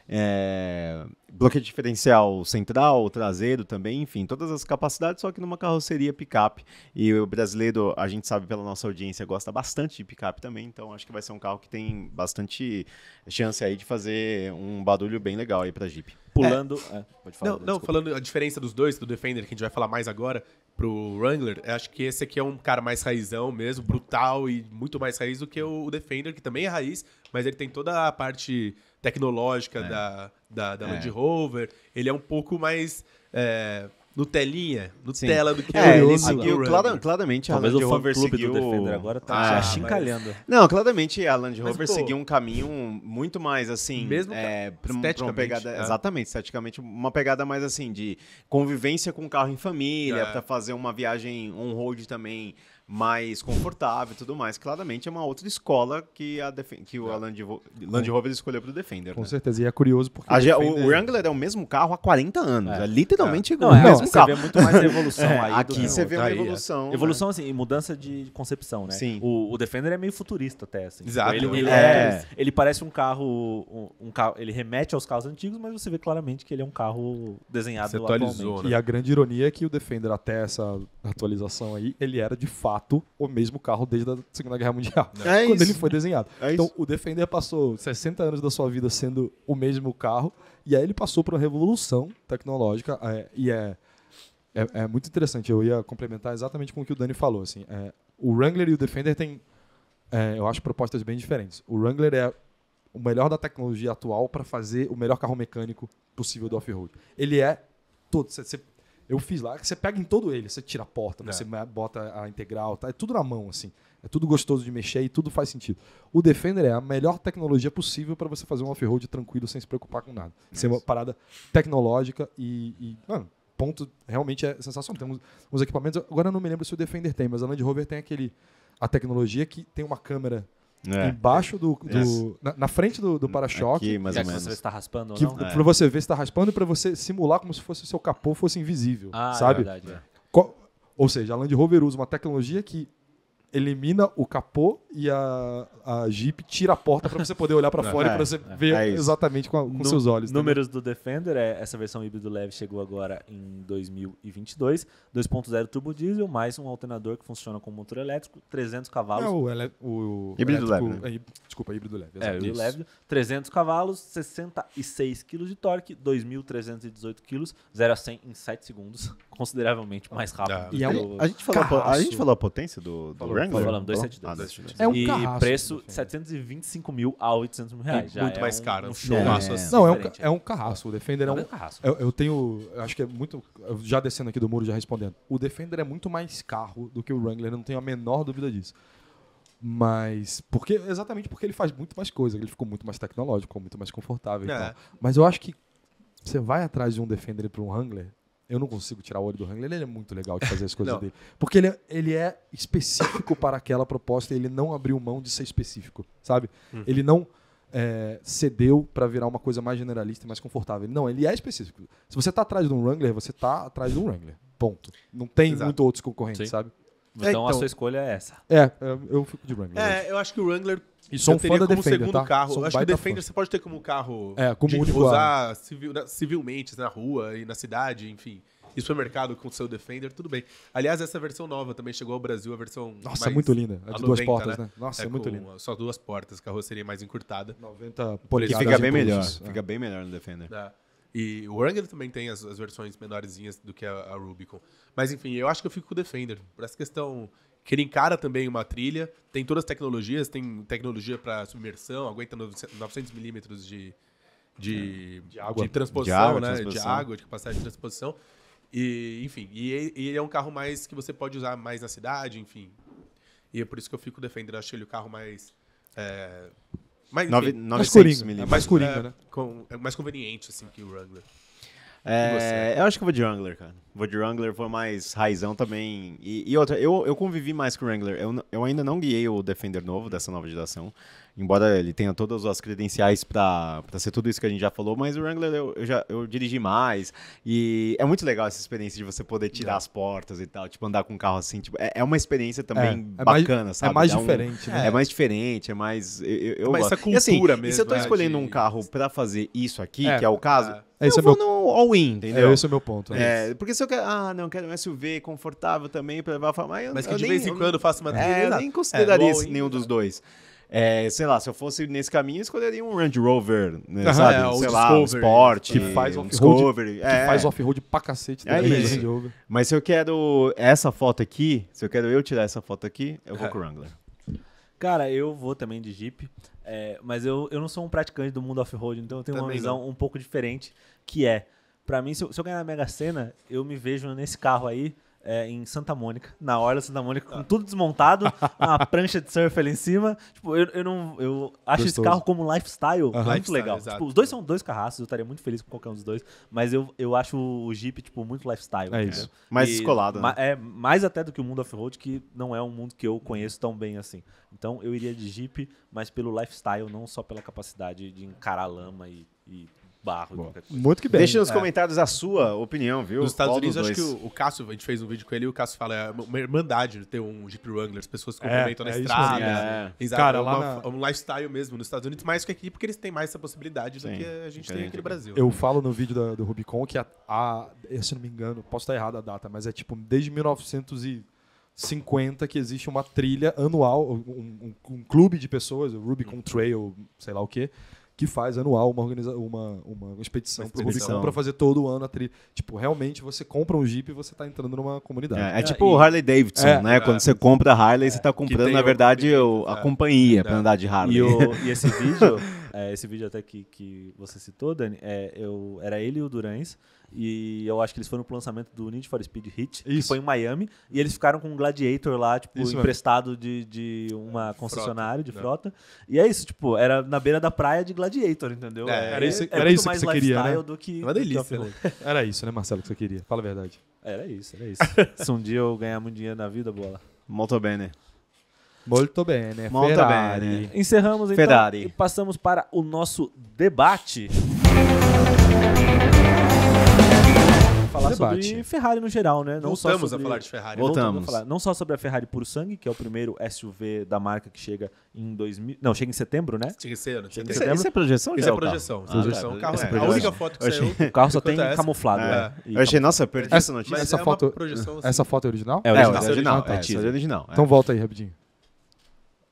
S5: É, bloqueio diferencial central, traseiro também, enfim, todas as capacidades, só que numa carroceria picape. E o brasileiro, a gente sabe pela nossa audiência, gosta bastante de picape também, então acho que vai ser um carro que tem bastante chance aí de fazer um barulho bem legal aí pra Jeep. Pulando.
S3: É. É, pode falar,
S5: não,
S1: não, falando a diferença dos dois, do Defender, que a gente vai falar mais agora, pro Wrangler, acho que esse aqui é um cara mais raizão mesmo, brutal e muito mais raiz do que o Defender, que também é raiz, mas ele tem toda a parte tecnológica é. da, da, da é. Land Rover. Ele é um pouco mais. É, Nutelinha, Nutella do que é, ele seguiu claramente a Land Rover seguiu... do Defender agora tá ah, chincalhando. Mas...
S5: Não, claramente a Land Rover mas, seguiu um caminho muito mais assim, mesmo é, pra uma pegada, é. exatamente, esteticamente uma pegada mais assim de convivência com o carro em família, é. para fazer uma viagem on road também mais confortável e tudo mais. Claramente é uma outra escola que, a que o é. Land, Ro Land Rover escolheu para o Defender. Com né?
S4: certeza, e é curioso porque... A, Defender... o,
S5: Wrangler é o mesmo carro há 40 anos, é, é literalmente é. igual. Não, é, mesmo você carro. vê muito mais evolução é, aí. Aqui você vê tá uma aí, é. evolução. Né? Evolução,
S2: assim, mudança de concepção, né? Sim. O, o Defender é meio futurista até, assim. Tipo, Exato. Ele, ele, ele parece um carro, um, um, carro... Ele remete aos carros antigos, mas você vê claramente que ele é um carro
S1: desenhado atualmente. Né? E a
S4: grande ironia é que o Defender, até essa atualização aí, ele era de fato fato o mesmo carro desde a Segunda Guerra Mundial, é, é quando isso. ele foi desenhado. É então, isso. o Defender passou 60 anos da sua vida sendo o mesmo carro, e aí ele passou por uma revolução tecnológica, é, e é, é, é, muito interessante. Eu ia complementar exatamente com o que o Dani falou. Assim, é, o Wrangler e o Defender têm, eu acho, propostas bem diferentes. O Wrangler é o melhor da tecnologia atual para fazer o melhor carro mecânico possível do off-road. Ele é todo. Você eu fiz lá, que você pega em todo ele, você tira a porta, é. você bota a integral, tá? é tudo na mão, assim. É tudo gostoso de mexer e tudo faz sentido. O Defender é a melhor tecnologia possível para você fazer um off-road tranquilo sem se preocupar com nada. Isso. É Ser uma parada tecnológica e, e, mano, ponto realmente é sensacional. Temos uns, equipamentos, agora eu não me lembro se o Defender tem, mas a Land Rover tem aquele a tecnologia que tem uma câmera é. Embaixo do. do na, na, frente do, do para-choque. Aqui, é você está
S2: raspando que, ou não? É.
S4: você ver se está raspando e pra você simular como se fosse o seu capô fosse invisível. Ah, é sabe? É verdade, Qual, ou seja, a Land Rover usa uma tecnologia que elimina o capô e a, a Jeep tira a porta para você poder olhar para é, fora é, e para você é, ver é exatamente com, a, com seus olhos. Números também. do Defender,
S2: é, essa versão híbrido leve chegou agora em 2022, 2.0 turbo diesel, mais um alternador que funciona com motor elétrico, 300 cavalos. É, o, ele, o híbrido leve. Né? É,
S4: desculpa, híbrido leve. É, híbrido leve,
S2: 300 cavalos, 66 kg de torque, 2.318 kg, 0 a 100 em 7 segundos, consideravelmente mais rápido. Ah, e é um, a, gente falou, a, gente falou a potência do, do Wrangler? Falamos, 272. Ah, 272. É um e preço
S4: de assim. 725
S2: mil a 800 mil reais. Já muito é mais um, caro. Um assim, show. Né? Né? é. assim. Não, é um, é um
S4: carrasco. O Defender é um... É carrasco. Eu, eu tenho... acho que é muito... Já descendo aqui do muro, já respondendo. O Defender é muito mais carro do que o Wrangler. Eu não tenho a menor dúvida disso. Mas. Porque, exatamente porque ele faz muito mais coisa, ele ficou muito mais tecnológico, muito mais confortável. É. Mas eu acho que você vai atrás de um Defender para um Wrangler, eu não consigo tirar o olho do Hangler. Ele é muito legal de fazer as coisas dele. Porque ele, é, ele é específico para aquela proposta e ele não abriu mão de ser específico, sabe? Uhum. Ele não é, cedeu para virar uma coisa mais generalista e mais confortável. Não, ele é específico. Se você está atrás de um Wrangler, você está atrás de um Wrangler. Ponto. Não tem Exato. muito outros concorrentes, Sim. sabe? Então, então, a sua então, escolha é essa. É, é, eu fico de Wrangler. É,
S1: hoje. eu acho que o Wrangler e são um como Defender, segundo tá? carro. Sou acho que Defender fã. você pode ter como carro é, como de único usar ar. civil, né, civilmente na rua e na cidade, enfim. E supermercado com o seu Defender, tudo bem. Aliás, essa versão nova também chegou ao Brasil, a versão Nossa, é muito linda. É de 90, duas portas, né? né? Nossa, é, é muito linda. Só duas portas, carroceria mais encurtada. 90 polegadas. Que fica bem melhor. Fica bem melhor no Defender. É. E o Wrangler também tem as, as versões menorzinhas do que a, a, Rubicon. Mas enfim, eu acho que eu fico com o Defender. Por essa questão que ele encara também uma trilha, tem todas as tecnologias, tem tecnologia para submersão, aguenta 900 milímetros de, de, é, de, água. de transposição, de água, né? Transposição. De água, de capacidade de transposição. E, enfim, e, ele é um carro mais que você pode usar mais na cidade, enfim. E é por isso que eu fico defendendo, acho ele o carro mais. É, mais, 900 milímetros. É mais, Coringa, é, né? com, é mais conveniente, assim, que o Wrangler. É,
S5: eu acho que eu vou de Wrangler, cara. Vou de Wrangler, foi mais raizão também. E, e, outra, eu, eu convivi mais com o Wrangler. Eu, eu ainda não guiei o Defender novo dessa nova geração. Embora ele tenha todas as credenciais pra, ser tudo isso que a gente já falou, mas o Wrangler eu, eu já eu dirigi mais. E é muito legal essa experiência de você poder tirar é. as portas e tal, tipo, andar com um carro assim. Tipo, é, é uma experiência também é, bacana, mais, sabe? É mais é diferente, né? É mais diferente, é mais. Eu, eu, é mais essa cultura e, assim, mesmo. E se eu tô né, escolhendo de... um carro pra fazer isso aqui, é. que é o caso, é. É, eu vou meu...
S1: no all-in, entendeu? É, esse é o meu ponto. É,
S5: é porque se eu quero. Ah, não, quero um SUV confortável também para levar a família. Mas eu, que eu de nem, vez em
S4: quando
S1: eu faço uma é, Eu nem é, consideraria é,
S5: nenhum dos né? dois. É, sei lá, se eu fosse nesse caminho, eu escolheria um Range Rover, né, sabe? É, sei lá, um Sport, que faz off-road,
S1: é. que faz
S4: off-road pra cacete. É isso.
S5: Mas se eu quero essa foto aqui, se eu quero eu tirar essa foto aqui, eu vou é. com o Wrangler.
S2: Cara, eu vou também de Jeep, é, mas eu, eu não sou um praticante do mundo off-road, então eu tenho também uma visão não. um pouco diferente que é. Para mim, se eu, se eu, ganhar na Mega Sena, eu me vejo nesse carro aí, é, em Santa Mônica, na Orla Santa Mônica, com tá. tudo desmontado, uma prancha de surf ali em cima. Tipo, eu, eu não. Eu acho Gostoso. esse carro como lifestyle uhum. muito lifestyle, legal. Tipo, os dois são dois carraços, eu estaria muito feliz com qualquer um dos dois, mas eu, eu acho o Jeep, tipo, muito lifestyle. É entendeu? isso. Mais descolado. Né? É, mais até do que o mundo off-road, que não é um mundo que eu conheço tão bem assim. Então eu iria de Jeep, mas pelo lifestyle, não só pela
S1: capacidade de encarar lama e, e barro. muito que bem. Deixa nos é.
S5: comentários a sua opinião, viu? Nos Estados Qual Unidos, acho que o,
S1: o Cássio, a gente fez um vídeo com ele e o Cássio fala, é uma irmandade ter um Jeep Wrangler, as pessoas que cumprimentam é, na é estrada. É. É Cara, uma, lá na... um lifestyle mesmo nos Estados Unidos, mais que aqui, porque eles têm mais essa possibilidade Sim, do que a gente tem aqui no Brasil. Eu falo
S4: no vídeo da, do Rubicon que, a, a, se não me engano, posso estar errado a data, mas é tipo desde 1900 e 50 que existe uma trilha anual, um, um, um clube de pessoas, o Rubicon Trail, sei lá o que, que faz anual uma, organiza uma, uma expedição, expedição. para fazer todo ano a trilha. Tipo, realmente você compra um Jeep e você está entrando numa comunidade. É, é tipo o Harley Davidson, é, né? É, Quando você compra
S5: a Harley, é. você está comprando, na verdade, o, a é. companhia para é. andar de Harley. E, o, e esse vídeo
S2: é, esse vídeo até que, que você citou, Dani, é, eu, era ele e o Durães. E eu acho que eles foram pro lançamento do Need for Speed Hit, Isso. que foi em Miami. E eles ficaram com um Gladiator lá, tipo, isso emprestado de, de uma concessionária de é. frota. Né? E é isso, tipo, era na beira da praia de Gladiator, entendeu? É, era é, isso, é era, era isso que você queria, né? Do que, Uma delícia, né?
S4: Era isso, né,
S2: Marcelo, que você queria? Fala a verdade. Era isso, era isso. Se um dia eu ganhar muito dinheiro na vida, bola. Molto bene.
S4: Né? Muito bem, né Ferrari. Encerramos então Ferrari.
S2: e passamos para o nosso debate. Falar Debate. sobre Ferrari no geral, né? Não só Voltamos a sobre- falar de Ferrari. Voltamos. não só sobre a Ferrari Puro Sangue, que é o primeiro SUV da marca que chega em 2000, não, chega em setembro, né? Chega em setembro. Isso
S1: é, isso é projeção? Isso é, é projeção. isso é ah, tá. projeção. O carro é, a única foto que saiu. O carro só tem é camuflado, É. né?
S5: E- Eu achei, nossa, eu perdi essa notícia. É Mas Essa é foto, projeção, assim. essa foto é original? É, original. É, original. É, original. Então
S4: volta aí rapidinho.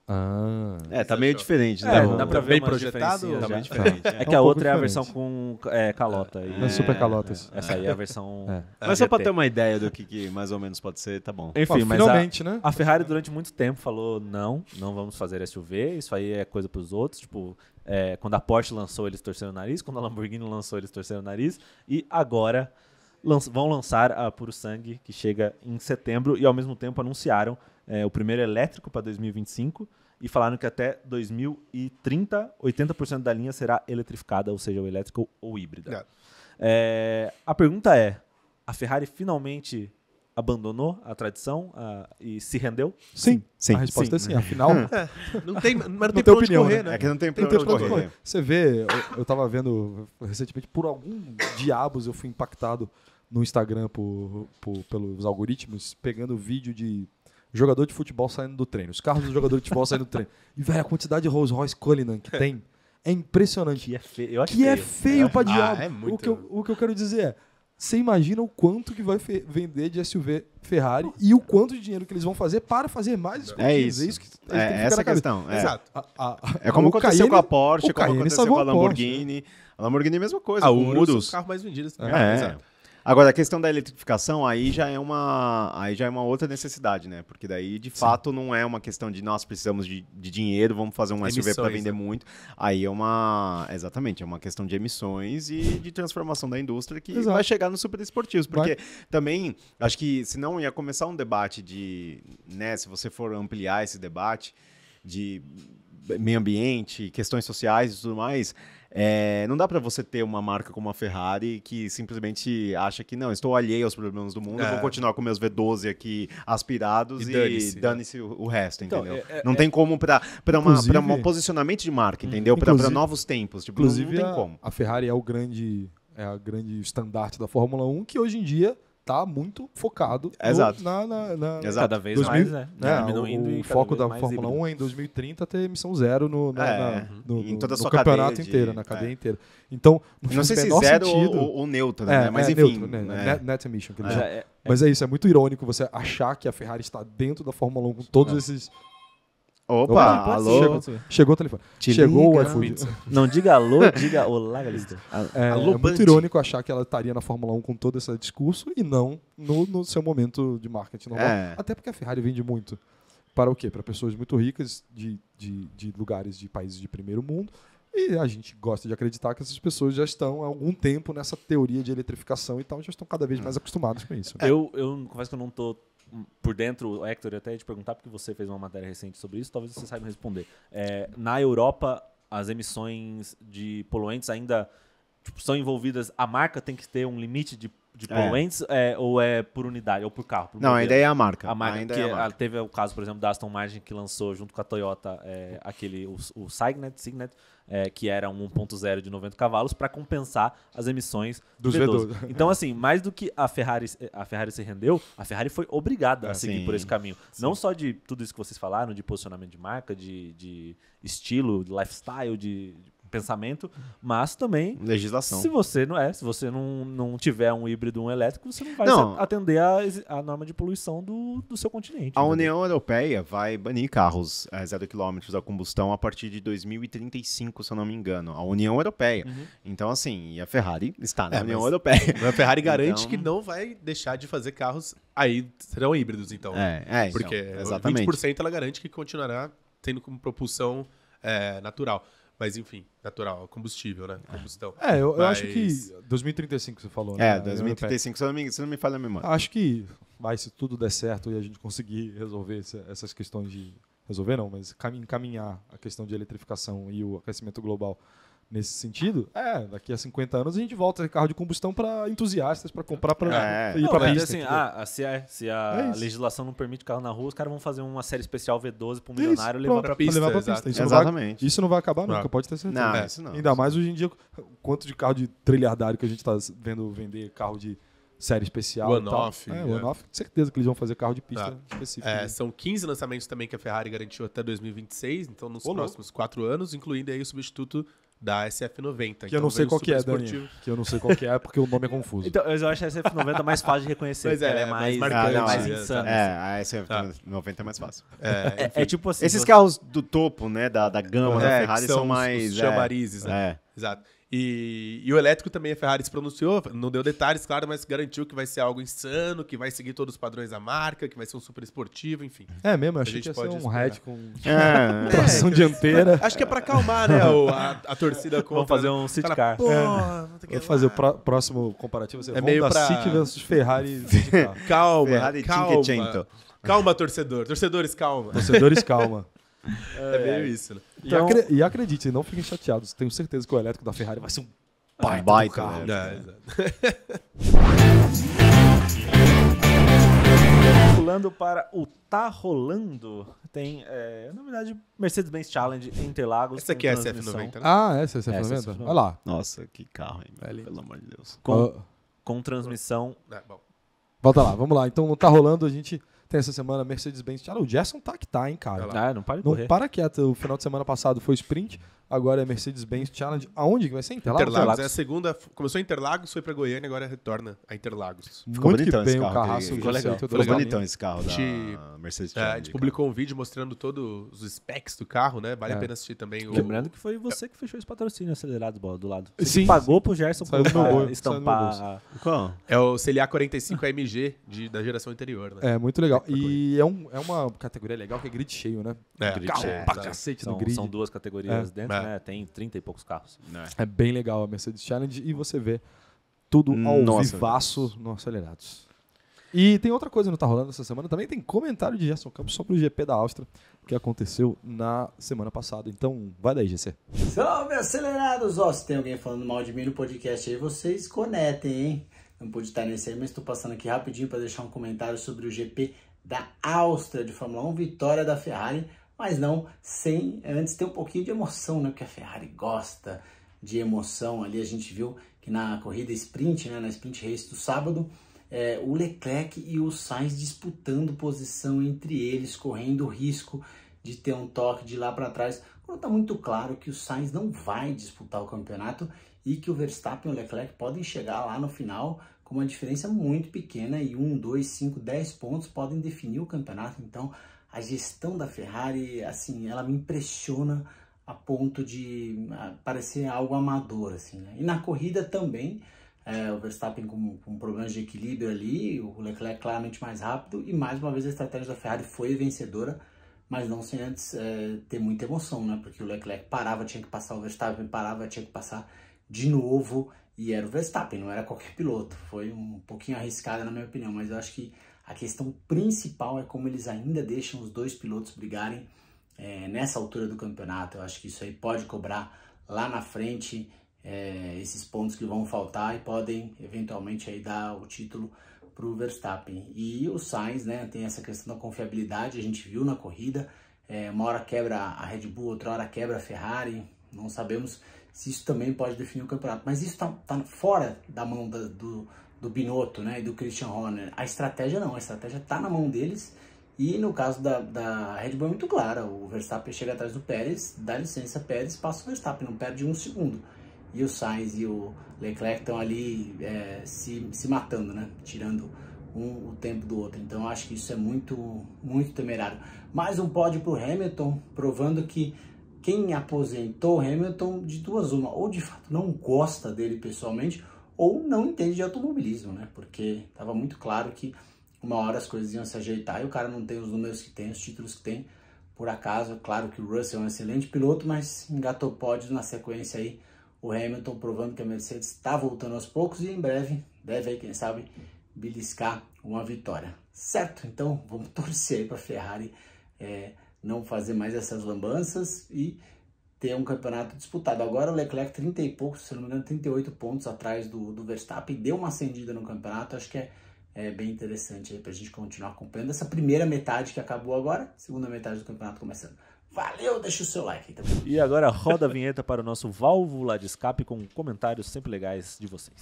S4: Ah,
S5: é, tá meio achou. diferente, né? É, dá, pra tá ver bem projetado? Tá
S2: diferente. É, é, é que a outra é a versão com é, calota. É.
S5: E...
S4: É, super calotas. Essa aí é a
S2: versão. Mas só pra ter uma
S5: ideia do que, que, mais ou menos pode ser, tá bom. Enfim, Pô, mas finalmente, a, né?
S2: A Ferrari durante muito tempo falou: não, não vamos fazer SUV, isso aí é coisa pros outros. Tipo, quando a Porsche lançou, eles torceram o nariz, quando a Lamborghini lançou, eles torceram o nariz, e agora. vão lançar a Puro Sangue, que chega em setembro, e ao mesmo tempo anunciaram é, o primeiro elétrico para 2025 e falaram que até 2030 80% da linha será eletrificada, ou seja, ou elétrica ou híbrida. É. é, a pergunta é: a Ferrari finalmente abandonou a tradição e se rendeu? Sim,
S5: sim. A resposta sim. é sim. Afinal,
S4: é.
S3: não tem, mas não, não tem, tem opinião, correr, né? né? É que não tem, problema tem pra onde correr. correr.
S4: Você vê, eu, eu tava vendo recentemente por algum diabos eu fui impactado no Instagram por, por, pelos algoritmos pegando vídeo de jogador de futebol saindo do treino, os carros do jogador de futebol saindo do treino. E, velho, a quantidade de Rolls Royce Cullinan que é. tem é impressionante. Que é feio. Eu acho que é feio pra diabo. Ah, é muito... o, que eu, o que eu quero dizer é, você imagina o quanto que vai vender de SUV Ferrari e o quanto de dinheiro que eles vão fazer para fazer mais É, é isso. É, isso que é que essa é a questão. É. Exato. A, a, é como aconteceu Cayenne, com a Porsche, como
S5: Cayenne aconteceu com a Lamborghini. A, Porsche, a Lamborghini é a mesma coisa. A ah, Urus. É o carro mais vendido. É, é. Exato. Agora, a questão da eletrificação aí já é uma, aí já é uma outra necessidade, né? Porque daí, de Sim. fato, não é uma questão de nós precisamos de, de dinheiro, vamos fazer um SUV para vender né? muito. Aí é uma. Exatamente, é uma questão de emissões e de transformação da indústria que Exato. vai chegar nos super esportivos. Porque vai. também, acho que senão ia começar um debate de. né, se você for ampliar esse debate de meio ambiente, questões sociais e tudo mais é, não dá para você ter uma marca como a Ferrari que simplesmente acha que não, estou alheio aos problemas do mundo, é. vou continuar com meus V12 aqui aspirados e, e né? dane-se o, o, resto, então, entendeu? É, é não tem é- como para um posicionamento de marca, hum. entendeu? Para novos tempos. Tipo, inclusive, não, não tem como.
S4: A, a Ferrari é o grande é a grande estandarte da Fórmula 1, que hoje em dia tá muito focado Exato. No, na, na, na Exato. cada vez 2000, mais, né? né? o, o foco da Fórmula híbrido. 1 é em 2030 ter emissão zero no, é, na, no, em toda no, no campeonato de, inteiro, na cadeia é. inteira. Então, não, não sei se zero sentido. ou, ou neutro, né? É, mas é enfim. Neutro, né? né? net, net, emission, que eles é, é. Mas é isso, é muito irônico você achar que a Ferrari está dentro da Fórmula 1 com todos esses Opa, Opa alô. Chegou, chegou o telefone. Te chegou liga, o iFood. Não diga
S2: alô, diga olá, galera É, alô, é muito
S4: irônico achar que ela estaria na Fórmula 1 com todo esse discurso e não no, no seu momento de marketing normal. É. Até porque a Ferrari vende muito. Para o quê? Para pessoas muito ricas de, de, de lugares de países de primeiro mundo. E a gente gosta de acreditar que essas pessoas já estão há algum tempo nessa teoria de eletrificação e tal, já estão cada vez ah. mais acostumadas com isso. Né?
S2: Eu, eu confesso que eu não estou por dentro, Hector, eu até ia te perguntar, porque você fez uma matéria recente sobre isso, talvez você saiba responder. É, na Europa, as emissões de poluentes ainda tipo, são envolvidas, a marca tem que ter um limite de de poluentes é. É, ou é por unidade ou por carro? Por não, ainda é a marca. A marca ainda que é a marca. teve o caso, por exemplo, da Aston Martin que lançou junto com a Toyota é, aquele o, o Signet, Signet é, que era um 1.0 de 90 cavalos para compensar as emissões dos V12. V12. Então, assim, mais do que a Ferrari a Ferrari se rendeu, a Ferrari foi obrigada a ah, seguir sim, por esse caminho. Sim. Não só de tudo isso que vocês falaram, de posicionamento de marca, de, de estilo, de lifestyle, de, de pensamento, mas também legislação. Se você não é, se você não, não tiver um híbrido um elétrico, você não vai não. atender a, a norma de poluição do, do seu continente. A União Europeia
S5: vai banir carros a é, zero quilômetros a combustão a partir de 2035, se eu não me engano. A União Europeia. Uhum. Então, assim, a Ferrari está na é, União Europeia. A Ferrari garante então... que
S1: não vai deixar de fazer carros aí serão híbridos, então. É, é então. Porque então, exatamente. 20% ela garante que continuará tendo como propulsão é, natural. Mas enfim, natural, combustível, né? É. Combustão. É, eu, Mas... acho que
S4: 2035 você falou, é, né? É, 2035, Você não,
S1: me, fala não me falha a memória. Acho
S4: que vai, se tudo der certo e a gente conseguir resolver essas questões de resolver não, mas encaminhar a questão de eletrificação e o aquecimento global nesse sentido, é, daqui a 50 anos a gente volta a carro de combustão para entusiastas, para comprar, para é. ir para pista. Assim, ah,
S2: se a, se a é legislação não permite carro na rua, os caras vão fazer uma série especial V12 para um milionário isso, levar para pista. Levar pra pista. Isso Exatamente. Não vai, isso não
S4: vai acabar nunca, pode ter certeza. Não, é. isso não. Ainda mais hoje em dia, quanto de carro de trilhardário que a gente está vendo vender, carro de série especial. One-off. É, né? One-off, certeza que eles vão fazer carro de pista ah.
S1: específico. É, né? São 15 lançamentos também que a Ferrari garantiu até 2026, então nos Olô. próximos quatro anos, incluindo aí o substituto da SF90. Que então, eu não sei qual que é, Dani. Que eu não sei qual
S4: que é, porque o nome é confuso. então, eu
S1: acho a
S5: SF90 mais fácil de reconhecer. Pois é, ela é, é mais, mais, marcante, ah, não, é mais né? é, insana. É, assim. a SF90 é mais fácil. É, é, é tipo assim... Esses você... carros do topo, né, da, da gama é, da Ferrari são, são, mais... Os chamarizes,
S1: né? É. Exato. E, e, o elétrico também, a Ferrari se pronunciou, não deu detalhes, claro, mas garantiu que vai ser algo insano, que vai seguir todos os padrões da marca, que vai ser um super esportivo, enfim. É mesmo, achei que ia pode um Red com é,
S4: é. tração é, dianteira. Acho que é pra acalmar, né, o, a, a, torcida com é. Vamos fazer um City Car. é. Vou fazer o pró próximo comparativo. Você é Honda meio pra... City versus Ferrari.
S1: calma, Ferrari calma. Calma, torcedor. Torcedores, calma. Torcedores, calma. É, é meio isso, né? Então,
S4: e, acre e não fiquem chateados. Tenho certeza que o elétrico da Ferrari vai ser um pai ah, um baita carro. É, né?
S2: Pulando para o Tá Rolando, tem, é, na verdade, Mercedes-Benz Challenge Interlagos. Essa aqui é a SF90, né?
S1: Ah, essa é a SF90? SF90. Olha lá.
S2: Nossa, que carro, hein? É Pelo amor de Deus. Com, uh, com transmissão... É,
S4: Volta lá, vamos lá. Então, no Tá Rolando, a gente tem essa semana Mercedes-Benz. o Gerson tá que tá, hein, cara. Tá ah, não para de Não correr. para quieto. O final de semana passado foi sprint agora é Mercedes-Benz
S1: Challenge. Aonde que vai ser? Interlagos? Interlagos. É a segunda, começou em Interlagos, foi para Goiânia, agora retorna a Interlagos. Ficou Muito bonitão bem esse carro. ficou legal. Ficou legal. bonitão esse carro da Mercedes Challenge. É, a gente publicou um vídeo mostrando todos os specs do carro, né? Vale é. a pena assistir também. O... Lembrando que
S2: foi você que fechou esse patrocínio acelerado do lado. Você Sim. pagou pro Gerson Saiu pra bolso, estampar.
S1: É o CLA 45 AMG de, da geração anterior, né?
S4: É, muito legal. É, e é, um,
S1: é uma categoria
S4: legal que é grid cheio, né? É, grid carro cheio, pra cacete são, grid. São duas categorias é. dentro é
S1: né? Tem 30 e poucos
S4: carros. É. é. bem legal a Mercedes Challenge e você vê tudo ao Nossa, vivaço no Acelerados. E tem outra coisa não Tá Rolando essa semana, também tem comentário de Gerson Campos sobre o GP da Áustria, que aconteceu na semana passada. Então, vai daí, GC.
S6: Salve, acelerados! Ó, se tem alguém falando mal de mim no podcast aí, vocês conectem, hein? Não pude estar nesse aí, mas estou passando aqui rapidinho para deixar um comentário sobre o GP da Áustria de Fórmula 1, vitória da Ferrari mas não sem antes ter um pouquinho de emoção, né? Porque a Ferrari gosta de emoção. Ali a gente viu que na corrida sprint, né? na sprint race do sábado, é, o Leclerc e o Sainz disputando posição entre eles, correndo o risco de ter um toque de lá para trás, quando está muito claro que o Sainz não vai disputar o campeonato e que o Verstappen e o Leclerc podem chegar lá no final com uma diferença muito pequena e um dois cinco dez pontos podem definir o campeonato. Então a gestão da Ferrari, assim, ela me impressiona a ponto de parecer algo amador, assim, né? E na corrida também, é, o Verstappen com, com, problemas de equilíbrio ali, o Leclerc claramente mais rápido, e mais uma vez a estratégia da Ferrari foi vencedora, mas não sem antes é, ter muita emoção, né? Porque o Leclerc parava, tinha que passar, o Verstappen parava, tinha que passar de novo, e era o Verstappen, não era qualquer piloto. Foi um pouquinho arriscada na minha opinião, mas eu acho que a questão principal é como eles ainda deixam os dois pilotos brigarem é, nessa altura do campeonato. Eu acho que isso aí pode cobrar lá na frente é, esses pontos que vão faltar e podem eventualmente aí dar o título para o Verstappen. E o Sainz né, tem essa questão da confiabilidade, a gente viu na corrida, é, uma hora quebra a Red Bull, outra hora quebra a Ferrari, não sabemos se isso também pode definir o campeonato, mas isso está tá fora da mão da, do, do Binotto né, e do Christian Horner. A estratégia não, a estratégia está na mão deles. E no caso da, da Red Bull é muito clara, o Verstappen chega atrás do Pérez, dá licença Pérez, passa o Verstappen, não perde um segundo. E o Sainz e o Leclerc estão ali é, se, se matando, né? Tirando um o tempo do outro. Então acho que isso é muito, muito temerário. Mais um pódio para o Hamilton, provando que quem aposentou o Hamilton de duas uma, ou de fato não gosta dele pessoalmente, ou não entende de automobilismo, né? Porque estava muito claro que uma hora as coisas iam se ajeitar e o cara não tem os números que tem, os títulos que tem. Por acaso, claro que o Russell é um excelente piloto, mas engatou pódios na sequência aí. O Hamilton provando que a Mercedes está voltando aos poucos e em breve deve aí, quem sabe, beliscar uma vitória. Certo? Então vamos torcer aí para a Ferrari é, não fazer mais essas lambanças e ter um campeonato disputado. Agora o Leclerc 30 e poucos, se não me engano, 38 pontos atrás do, do Verstappen, deu uma acendida no campeonato, acho que é, é bem interessante para a gente continuar acompanhando essa primeira metade que acabou agora, segunda metade do campeonato começando. Valeu, deixa o seu like. E agora roda
S2: a vinheta para o nosso válvula de escape com comentários sempre legais de vocês.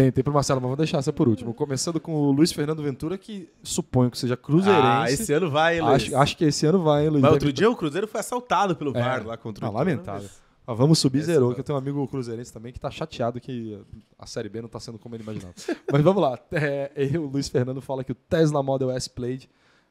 S4: Tem, tem pro Marcelo, mas vou deixar essa por último. Começando com o Luiz Fernando Ventura, que suponho que seja cruzeirense. Ah, esse ano vai, hein, Luiz. Acho, acho que esse ano vai, hein, Luiz. Mas outro
S1: dia o Cruzeiro foi assaltado pelo é. VAR lá contra o Ah,
S4: lamentável. Ah, vamos subir, Esse zerou. Que eu tenho um amigo cruzeirense também que tá chateado que a Série B não tá sendo como ele imaginava. Mas vamos lá. É, o Luiz Fernando fala que o Tesla Model S Played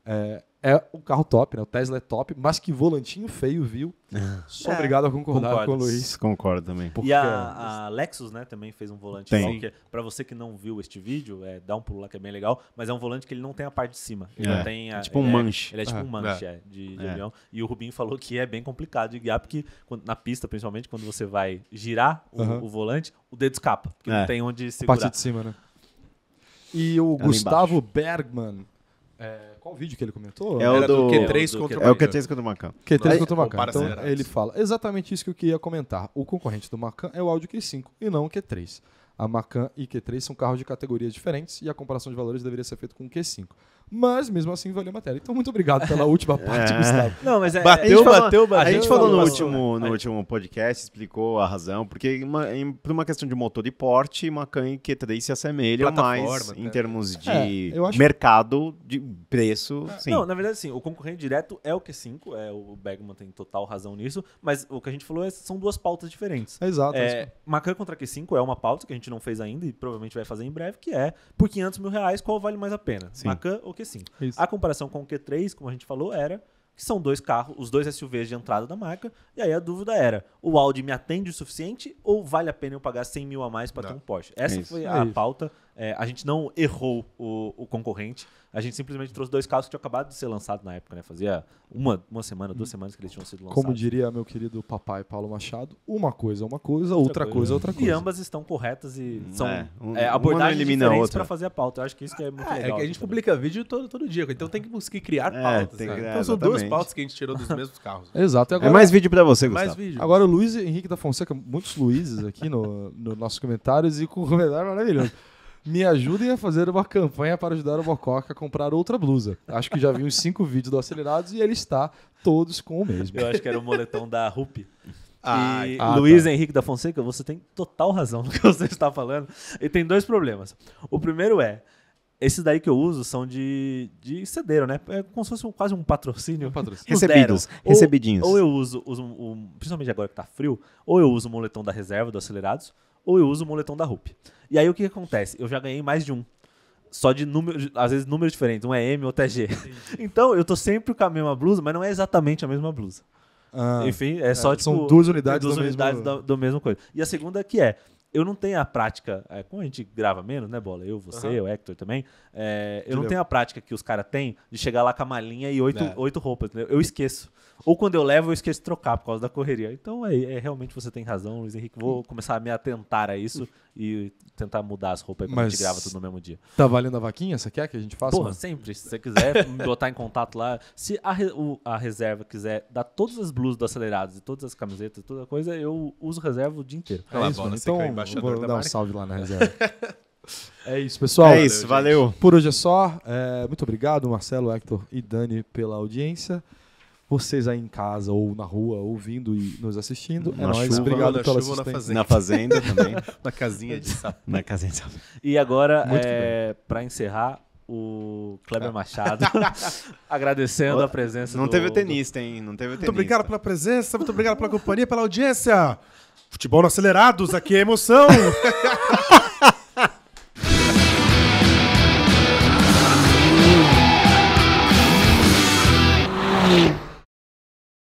S4: é, é um carro top, né? O Tesla é top, mas que volantinho feio, viu? Sou é, obrigado a concordar concordo, com o Luiz. Concordo também. Porque... E a,
S2: a, Lexus, né, também fez um volante tem. que é, para você que não viu este vídeo, é, dá um pulo lá que é bem legal, mas é um volante que ele não tem a parte de cima. Ele é. tem a, é tipo um é, manche. Ele é tipo um ah, manche é. de, de avião. E o Rubinho falou que é bem complicado de guiar, porque quando, na pista, principalmente, quando você vai girar o, o volante, o
S4: dedo escapa, porque
S2: não tem onde segurar. A parte de
S4: cima, né? E o Gustavo Bergman é, qual vídeo que ele comentou? É o do, do Q3 do é contra o Macan. É o Q3 contra o Macan. Q3 contra o Macan. Então, ele fala exatamente isso que eu queria comentar. O concorrente do Macan é o Audi Q5 e não o Q3. A Macan e Q3 são carros de categorias diferentes e a comparação de valores deveria ser feita com o Q5 mas mesmo assim valeu a matéria. Então, muito obrigado pela última parte, é. Gustavo. Não, mas é, bateu, falou, bateu, bateu, A gente falou no, passou,
S5: último, né? no último podcast, explicou a razão, porque uma, em, por uma questão de motor de porte, Macan e Q3 se assemelham mais em termos de é, acho... mercado, de preço. É. Não,
S2: na verdade, sim, o concorrente direto é o Q5, é, o Bergman tem total razão nisso, mas o que a gente falou é, são duas pautas diferentes. Exato. É, é Macan contra Q5 é uma pauta que a gente não fez ainda e provavelmente vai fazer em breve, que é por 500 mil reais qual vale mais a pena, sim. Macan ou Q5. Isso. A comparação com o Q3, como a gente falou, era que são dois carros, os dois SUVs de entrada da marca, e aí a dúvida era, o Audi me atende o suficiente ou vale a pena eu pagar 100 mil a mais para ter um Porsche? Essa Isso. foi a é pauta é, a gente não errou o, o, concorrente, a gente simplesmente trouxe dois carros que tinham acabado de ser lançados na época, né? Fazia uma, uma semana, duas semanas que
S4: eles tinham sido lançados. Como diria meu querido papai Paulo Machado, uma coisa é uma coisa, outra, outra coisa, é coisa é outra coisa. E ambas
S2: estão corretas e hum, são é, um, é, abordagens diferentes para fazer a pauta. Eu acho que isso que é muito é, é legal. a gente também.
S1: publica vídeo todo, todo dia, então tem que conseguir criar é, pautas. Né? Criar, então são duas pautas que a gente tirou dos mesmos carros. Exato. Agora, é mais vídeo para você, Gustavo. Mais vídeo.
S4: Agora o Luiz Henrique da Fonseca, muitos Luizes aqui no, no nossos comentários e com o comentário maravilhoso. Me ajudem a fazer uma campanha para ajudar o Mococa a comprar outra blusa. Acho que já vi uns cinco vídeos do Acelerados e ele está todos com o mesmo. Eu acho que
S2: era o moletom da Rupi. Ah, e então. ah, tá. Luiz tá.
S4: Henrique da Fonseca, você tem total razão no
S2: que você está falando. E tem dois problemas. O primeiro é, esses daí que eu uso são de, de cedeiro, né? É como se fosse um, quase um patrocínio. Um patrocínio. Recebidos, recebidinhos. Ou, eu uso, uso um, um, principalmente agora que tá frio, ou eu uso o moletom da reserva do Acelerados, ou eu uso o moletom da Hoop. E aí o que, que acontece? Eu já ganhei mais de um. Só de número, às vezes números diferentes, um é M, outro é G. Então eu tô sempre com a mesma blusa, mas não é exatamente a mesma blusa. Ah, Enfim, é, é só tipo, São duas unidades, duas do, unidades mesmo... do mesmo coisa. E a segunda que é, eu não tenho a prática. É, como a gente grava menos, né, Bola? Eu, você, uhum. o Hector também. É, eu não tenho a prática que os caras têm de chegar lá com a malinha e oito, é. oito roupas, entendeu? Eu esqueço. Ou quando eu levo, eu esqueço de trocar por causa da correria. Então, é, é realmente você tem razão, Luiz Henrique. Vou começar a me atentar a isso e tentar mudar as roupas quando gente grava tudo no mesmo
S4: dia. Tá valendo a vaquinha? Você quer que a gente faça? Porra, sempre.
S2: Se você quiser me botar em contato lá. Se a, o, a reserva quiser dar todas as blusas do e todas as camisetas, toda coisa, eu uso reserva o dia inteiro. Cala é isso, bola, é então, vou dar um salve lá na reserva.
S4: É isso, pessoal. É isso, valeu. valeu. Por hoje é só. É, muito obrigado, Marcelo, Hector e Dani, pela audiência vocês aí em casa ou na rua ouvindo e nos assistindo. Na é nóis, chuva, obrigado pela chuva, assistência. Na fazenda, na fazenda também. na casinha de
S2: sapo.
S5: na
S4: casinha
S2: de sapo. E agora, é, para encerrar, o Kleber ah. Machado,
S5: agradecendo a presença. Não do, teve o
S2: tenista, hein? Não teve o tenista.
S5: Muito obrigado
S1: pela presença, muito obrigado pela companhia, pela audiência. Futebol no Acelerados, aqui é emoção.